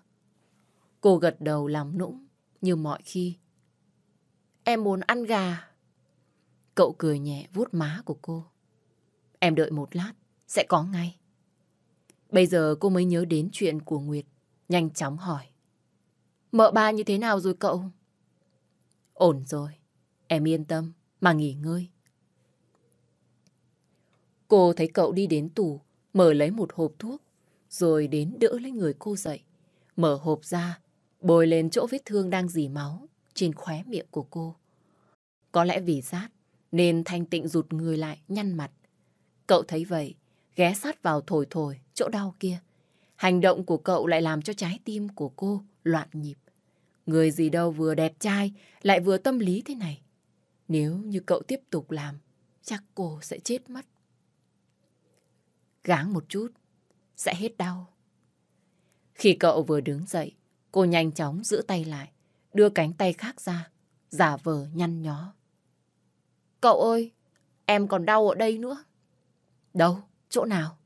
Cô gật đầu làm nũng, như mọi khi. Em muốn ăn gà. Cậu cười nhẹ vuốt má của cô. Em đợi một lát, sẽ có ngay. Bây giờ cô mới nhớ đến chuyện của Nguyệt, nhanh chóng hỏi. Mợ ba như thế nào rồi cậu? Ổn rồi, em yên tâm mà nghỉ ngơi. Cô thấy cậu đi đến tủ, mở lấy một hộp thuốc, rồi đến đỡ lấy người cô dậy. Mở hộp ra bồi lên chỗ vết thương đang dì máu trên khóe miệng của cô. Có lẽ vì rát nên Thanh Tịnh rụt người lại nhăn mặt. Cậu thấy vậy, ghé sát vào thổi thổi chỗ đau kia. Hành động của cậu lại làm cho trái tim của cô loạn nhịp. Người gì đâu vừa đẹp trai lại vừa tâm lý thế này. Nếu như cậu tiếp tục làm, chắc cô sẽ chết mất. Gáng một chút, sẽ hết đau. Khi cậu vừa đứng dậy, Cô nhanh chóng giữ tay lại, đưa cánh tay khác ra, giả vờ nhăn nhó. Cậu ơi, em còn đau ở đây nữa. Đâu, chỗ nào?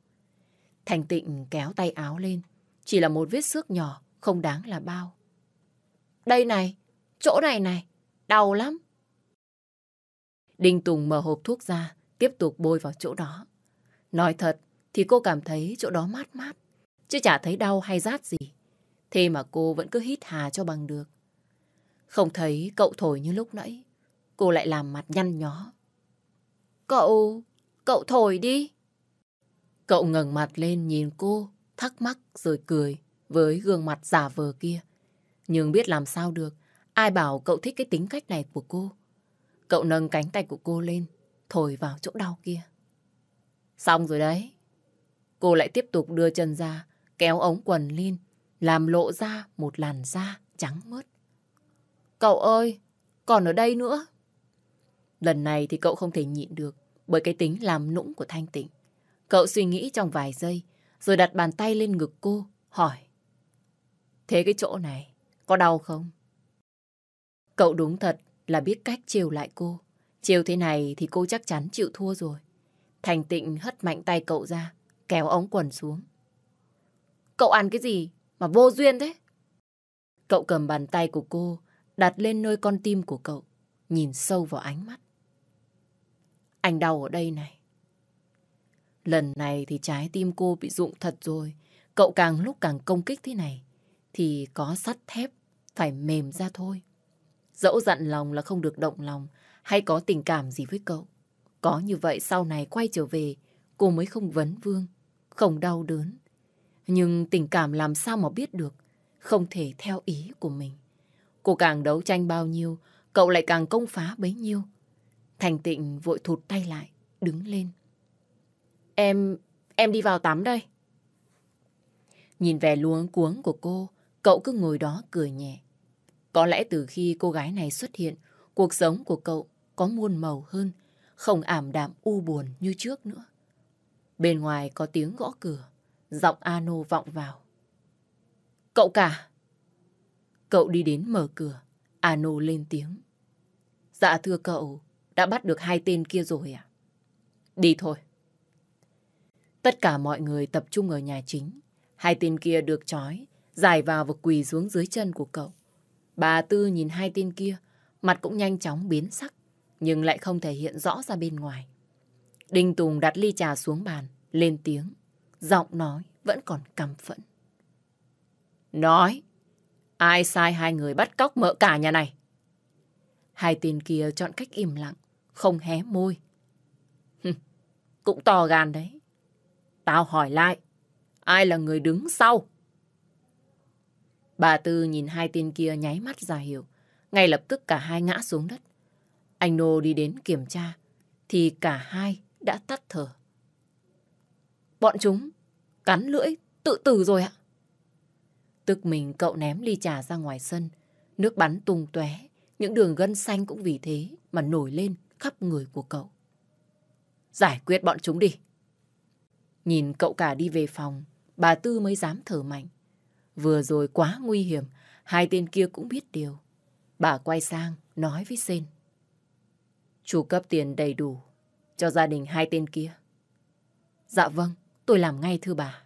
Thành tịnh kéo tay áo lên, chỉ là một vết xước nhỏ, không đáng là bao. Đây này, chỗ này này, đau lắm. Đinh Tùng mở hộp thuốc ra, tiếp tục bôi vào chỗ đó. Nói thật thì cô cảm thấy chỗ đó mát mát, chứ chả thấy đau hay rát gì. Thế mà cô vẫn cứ hít hà cho bằng được. Không thấy cậu thổi như lúc nãy. Cô lại làm mặt nhăn nhó. Cậu, cậu thổi đi. Cậu ngẩng mặt lên nhìn cô, thắc mắc rồi cười với gương mặt giả vờ kia. Nhưng biết làm sao được, ai bảo cậu thích cái tính cách này của cô. Cậu nâng cánh tay của cô lên, thổi vào chỗ đau kia. Xong rồi đấy. Cô lại tiếp tục đưa chân ra, kéo ống quần lên, làm lộ ra một làn da trắng mướt. Cậu ơi, còn ở đây nữa. Lần này thì cậu không thể nhịn được bởi cái tính làm nũng của Thanh Tịnh. Cậu suy nghĩ trong vài giây rồi đặt bàn tay lên ngực cô, hỏi. Thế cái chỗ này có đau không? Cậu đúng thật là biết cách chiều lại cô. Chiều thế này thì cô chắc chắn chịu thua rồi. Thành tịnh hất mạnh tay cậu ra, kéo ống quần xuống. Cậu ăn cái gì mà vô duyên thế. Cậu cầm bàn tay của cô, đặt lên nơi con tim của cậu, nhìn sâu vào ánh mắt. Anh đau ở đây này. Lần này thì trái tim cô bị rụng thật rồi. Cậu càng lúc càng công kích thế này, thì có sắt thép, phải mềm ra thôi. Dẫu dặn lòng là không được động lòng, hay có tình cảm gì với cậu. Có như vậy sau này quay trở về, cô mới không vấn vương, không đau đớn nhưng tình cảm làm sao mà biết được, không thể theo ý của mình. Cô càng đấu tranh bao nhiêu, cậu lại càng công phá bấy nhiêu. Thành tịnh vội thụt tay lại, đứng lên. Em, em đi vào tắm đây. Nhìn vẻ luống cuống của cô, cậu cứ ngồi đó cười nhẹ. Có lẽ từ khi cô gái này xuất hiện, cuộc sống của cậu có muôn màu hơn, không ảm đạm u buồn như trước nữa. Bên ngoài có tiếng gõ cửa. Giọng Ano vọng vào. Cậu cả! Cậu đi đến mở cửa. Ano lên tiếng. Dạ thưa cậu, đã bắt được hai tên kia rồi À? Đi thôi. Tất cả mọi người tập trung ở nhà chính. Hai tên kia được trói, giải vào và quỳ xuống dưới chân của cậu. Bà Tư nhìn hai tên kia, mặt cũng nhanh chóng biến sắc, nhưng lại không thể hiện rõ ra bên ngoài. Đinh Tùng đặt ly trà xuống bàn, lên tiếng. Giọng nói vẫn còn căm phẫn. Nói, ai sai hai người bắt cóc mợ cả nhà này? Hai tên kia chọn cách im lặng, không hé môi. cũng to gan đấy. Tao hỏi lại, ai là người đứng sau? Bà Tư nhìn hai tên kia nháy mắt ra hiểu. Ngay lập tức cả hai ngã xuống đất. Anh Nô đi đến kiểm tra, thì cả hai đã tắt thở. Bọn chúng cắn lưỡi tự tử rồi ạ. Tức mình cậu ném ly trà ra ngoài sân, nước bắn tung tóe, những đường gân xanh cũng vì thế mà nổi lên khắp người của cậu. Giải quyết bọn chúng đi. Nhìn cậu cả đi về phòng, bà Tư mới dám thở mạnh. Vừa rồi quá nguy hiểm, hai tên kia cũng biết điều. Bà quay sang, nói với Sên. Chủ cấp tiền đầy đủ, cho gia đình hai tên kia. Dạ vâng. Tôi làm ngay thưa bà.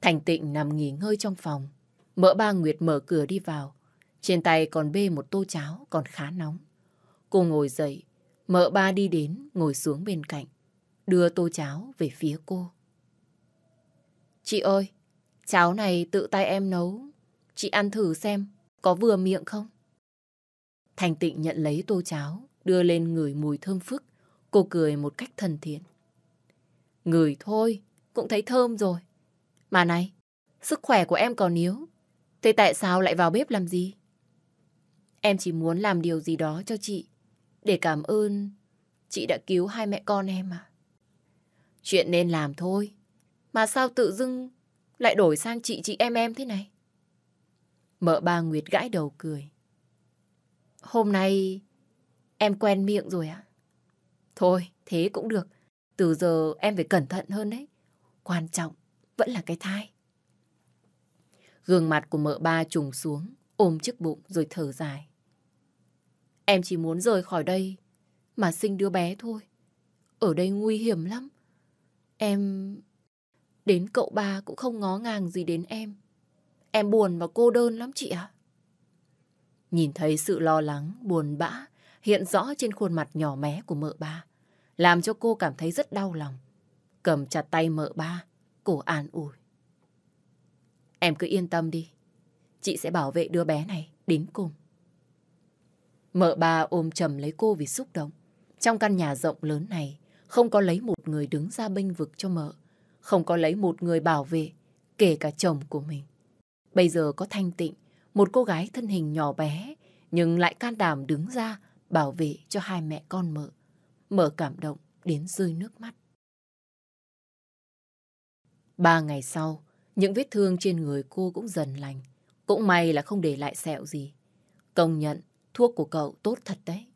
Thành Tịnh nằm nghỉ ngơi trong phòng. Mỡ ba Nguyệt mở cửa đi vào. Trên tay còn bê một tô cháo còn khá nóng. Cô ngồi dậy. Mỡ ba đi đến ngồi xuống bên cạnh. Đưa tô cháo về phía cô. Chị ơi, cháo này tự tay em nấu. Chị ăn thử xem có vừa miệng không? Thành Tịnh nhận lấy tô cháo đưa lên người mùi thơm phức. Cô cười một cách thân thiện người thôi, cũng thấy thơm rồi. Mà này, sức khỏe của em còn yếu. Thế tại sao lại vào bếp làm gì? Em chỉ muốn làm điều gì đó cho chị. Để cảm ơn chị đã cứu hai mẹ con em à. Chuyện nên làm thôi. Mà sao tự dưng lại đổi sang chị chị em em thế này? Mợ ba Nguyệt gãi đầu cười. Hôm nay em quen miệng rồi ạ. À? Thôi, thế cũng được. Từ giờ em phải cẩn thận hơn đấy. Quan trọng vẫn là cái thai. Gương mặt của mợ ba trùng xuống, ôm chiếc bụng rồi thở dài. Em chỉ muốn rời khỏi đây mà sinh đứa bé thôi. Ở đây nguy hiểm lắm. Em... Đến cậu ba cũng không ngó ngàng gì đến em. Em buồn và cô đơn lắm chị ạ. Nhìn thấy sự lo lắng, buồn bã hiện rõ trên khuôn mặt nhỏ mé của mợ ba làm cho cô cảm thấy rất đau lòng. Cầm chặt tay mợ ba, cổ an ủi. Em cứ yên tâm đi, chị sẽ bảo vệ đứa bé này đến cùng. Mợ ba ôm chầm lấy cô vì xúc động. Trong căn nhà rộng lớn này, không có lấy một người đứng ra bênh vực cho mợ, không có lấy một người bảo vệ, kể cả chồng của mình. Bây giờ có thanh tịnh, một cô gái thân hình nhỏ bé, nhưng lại can đảm đứng ra bảo vệ cho hai mẹ con mợ. Mở cảm động đến rơi nước mắt. Ba ngày sau, những vết thương trên người cô cũng dần lành. Cũng may là không để lại sẹo gì. Công nhận, thuốc của cậu tốt thật đấy.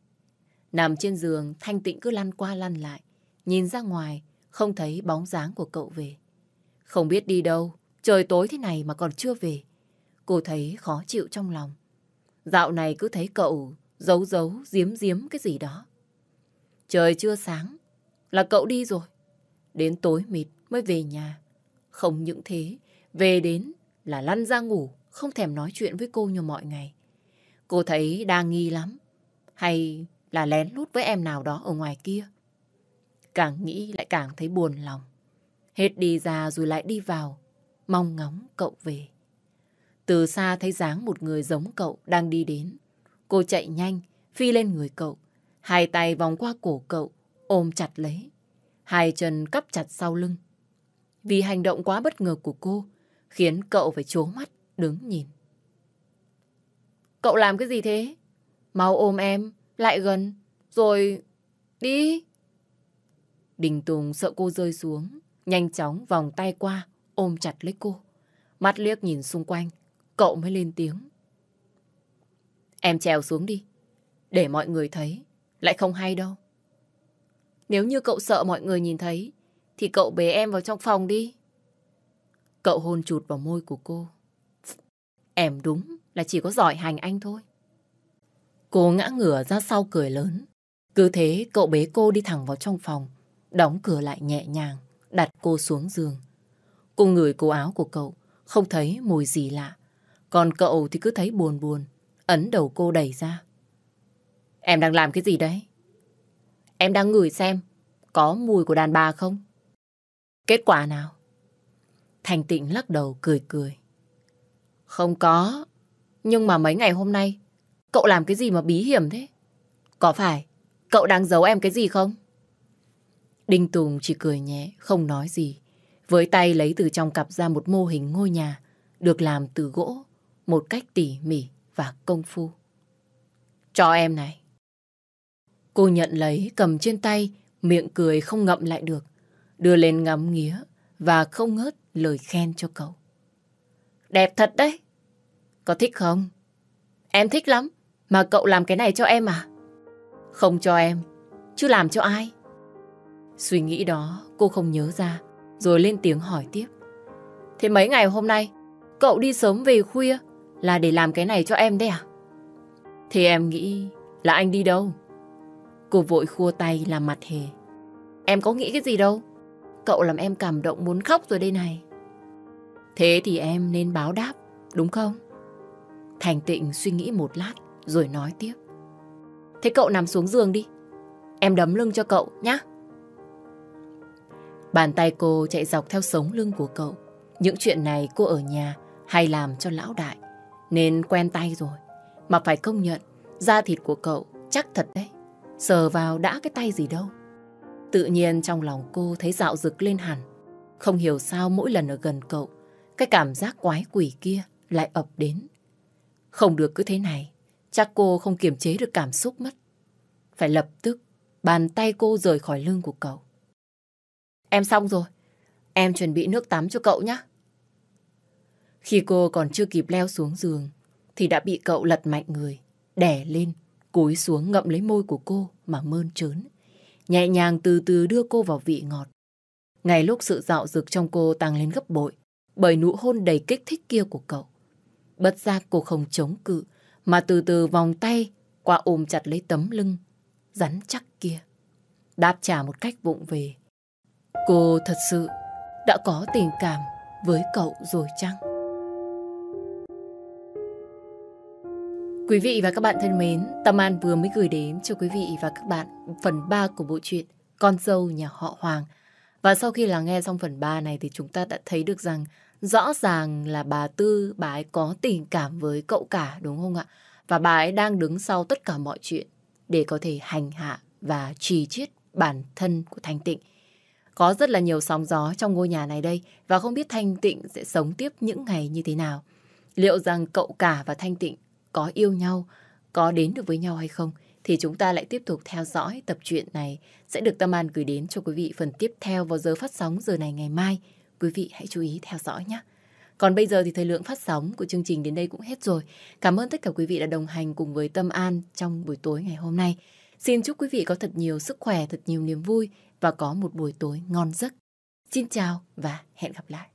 Nằm trên giường, Thanh Tịnh cứ lăn qua lăn lại. Nhìn ra ngoài, không thấy bóng dáng của cậu về. Không biết đi đâu, trời tối thế này mà còn chưa về. Cô thấy khó chịu trong lòng. Dạo này cứ thấy cậu giấu giấu, giếm giếm cái gì đó. Trời chưa sáng, là cậu đi rồi. Đến tối mịt mới về nhà. Không những thế, về đến là lăn ra ngủ, không thèm nói chuyện với cô như mọi ngày. Cô thấy đa nghi lắm. Hay là lén lút với em nào đó ở ngoài kia. Càng nghĩ lại càng thấy buồn lòng. Hết đi ra rồi lại đi vào, mong ngóng cậu về. Từ xa thấy dáng một người giống cậu đang đi đến. Cô chạy nhanh, phi lên người cậu, Hai tay vòng qua cổ cậu, ôm chặt lấy. Hai chân cắp chặt sau lưng. Vì hành động quá bất ngờ của cô, khiến cậu phải trố mắt, đứng nhìn. Cậu làm cái gì thế? Mau ôm em, lại gần, rồi đi. Đình Tùng sợ cô rơi xuống, nhanh chóng vòng tay qua, ôm chặt lấy cô. Mắt liếc nhìn xung quanh, cậu mới lên tiếng. Em trèo xuống đi, để mọi người thấy lại không hay đâu. Nếu như cậu sợ mọi người nhìn thấy, thì cậu bế em vào trong phòng đi. Cậu hôn chụt vào môi của cô. Em đúng là chỉ có giỏi hành anh thôi. Cô ngã ngửa ra sau cười lớn. Cứ thế cậu bế cô đi thẳng vào trong phòng, đóng cửa lại nhẹ nhàng, đặt cô xuống giường. Cô ngửi cô áo của cậu, không thấy mùi gì lạ. Còn cậu thì cứ thấy buồn buồn, ấn đầu cô đẩy ra. Em đang làm cái gì đấy? Em đang ngửi xem có mùi của đàn bà không? Kết quả nào? Thành tịnh lắc đầu cười cười. Không có. Nhưng mà mấy ngày hôm nay, cậu làm cái gì mà bí hiểm thế? Có phải cậu đang giấu em cái gì không? Đinh Tùng chỉ cười nhẹ, không nói gì. Với tay lấy từ trong cặp ra một mô hình ngôi nhà, được làm từ gỗ, một cách tỉ mỉ và công phu. Cho em này. Cô nhận lấy, cầm trên tay, miệng cười không ngậm lại được. Đưa lên ngắm nghía và không ngớt lời khen cho cậu. Đẹp thật đấy. Có thích không? Em thích lắm. Mà cậu làm cái này cho em à? Không cho em, chứ làm cho ai? Suy nghĩ đó cô không nhớ ra, rồi lên tiếng hỏi tiếp. Thế mấy ngày hôm nay, cậu đi sớm về khuya là để làm cái này cho em đấy à? Thì em nghĩ là anh đi đâu? Cô vội khua tay làm mặt hề. Em có nghĩ cái gì đâu. Cậu làm em cảm động muốn khóc rồi đây này. Thế thì em nên báo đáp, đúng không? Thành tịnh suy nghĩ một lát rồi nói tiếp. Thế cậu nằm xuống giường đi. Em đấm lưng cho cậu nhá. Bàn tay cô chạy dọc theo sống lưng của cậu. Những chuyện này cô ở nhà hay làm cho lão đại. Nên quen tay rồi. Mà phải công nhận, da thịt của cậu chắc thật đấy sờ vào đã cái tay gì đâu. Tự nhiên trong lòng cô thấy dạo rực lên hẳn. Không hiểu sao mỗi lần ở gần cậu, cái cảm giác quái quỷ kia lại ập đến. Không được cứ thế này, chắc cô không kiềm chế được cảm xúc mất. Phải lập tức, bàn tay cô rời khỏi lưng của cậu. Em xong rồi, em chuẩn bị nước tắm cho cậu nhé. Khi cô còn chưa kịp leo xuống giường, thì đã bị cậu lật mạnh người, đè lên, cúi xuống ngậm lấy môi của cô mà mơn trớn. Nhẹ nhàng từ từ đưa cô vào vị ngọt. Ngay lúc sự dạo dực trong cô tăng lên gấp bội, bởi nụ hôn đầy kích thích kia của cậu. Bất giác cô không chống cự, mà từ từ vòng tay qua ôm chặt lấy tấm lưng, rắn chắc kia. Đáp trả một cách vụng về. Cô thật sự đã có tình cảm với cậu rồi chăng? Quý vị và các bạn thân mến, Tâm An vừa mới gửi đến cho quý vị và các bạn phần 3 của bộ truyện Con dâu nhà họ Hoàng. Và sau khi là nghe xong phần 3 này thì chúng ta đã thấy được rằng rõ ràng là bà Tư bà ấy có tình cảm với cậu cả đúng không ạ? Và bà ấy đang đứng sau tất cả mọi chuyện để có thể hành hạ và trì chiết bản thân của Thanh Tịnh. Có rất là nhiều sóng gió trong ngôi nhà này đây và không biết Thanh Tịnh sẽ sống tiếp những ngày như thế nào. Liệu rằng cậu cả và Thanh Tịnh có yêu nhau, có đến được với nhau hay không thì chúng ta lại tiếp tục theo dõi tập truyện này sẽ được Tâm An gửi đến cho quý vị phần tiếp theo vào giờ phát sóng giờ này ngày mai. Quý vị hãy chú ý theo dõi nhé. Còn bây giờ thì thời lượng phát sóng của chương trình đến đây cũng hết rồi. Cảm ơn tất cả quý vị đã đồng hành cùng với Tâm An trong buổi tối ngày hôm nay. Xin chúc quý vị có thật nhiều sức khỏe, thật nhiều niềm vui và có một buổi tối ngon giấc. Xin chào và hẹn gặp lại.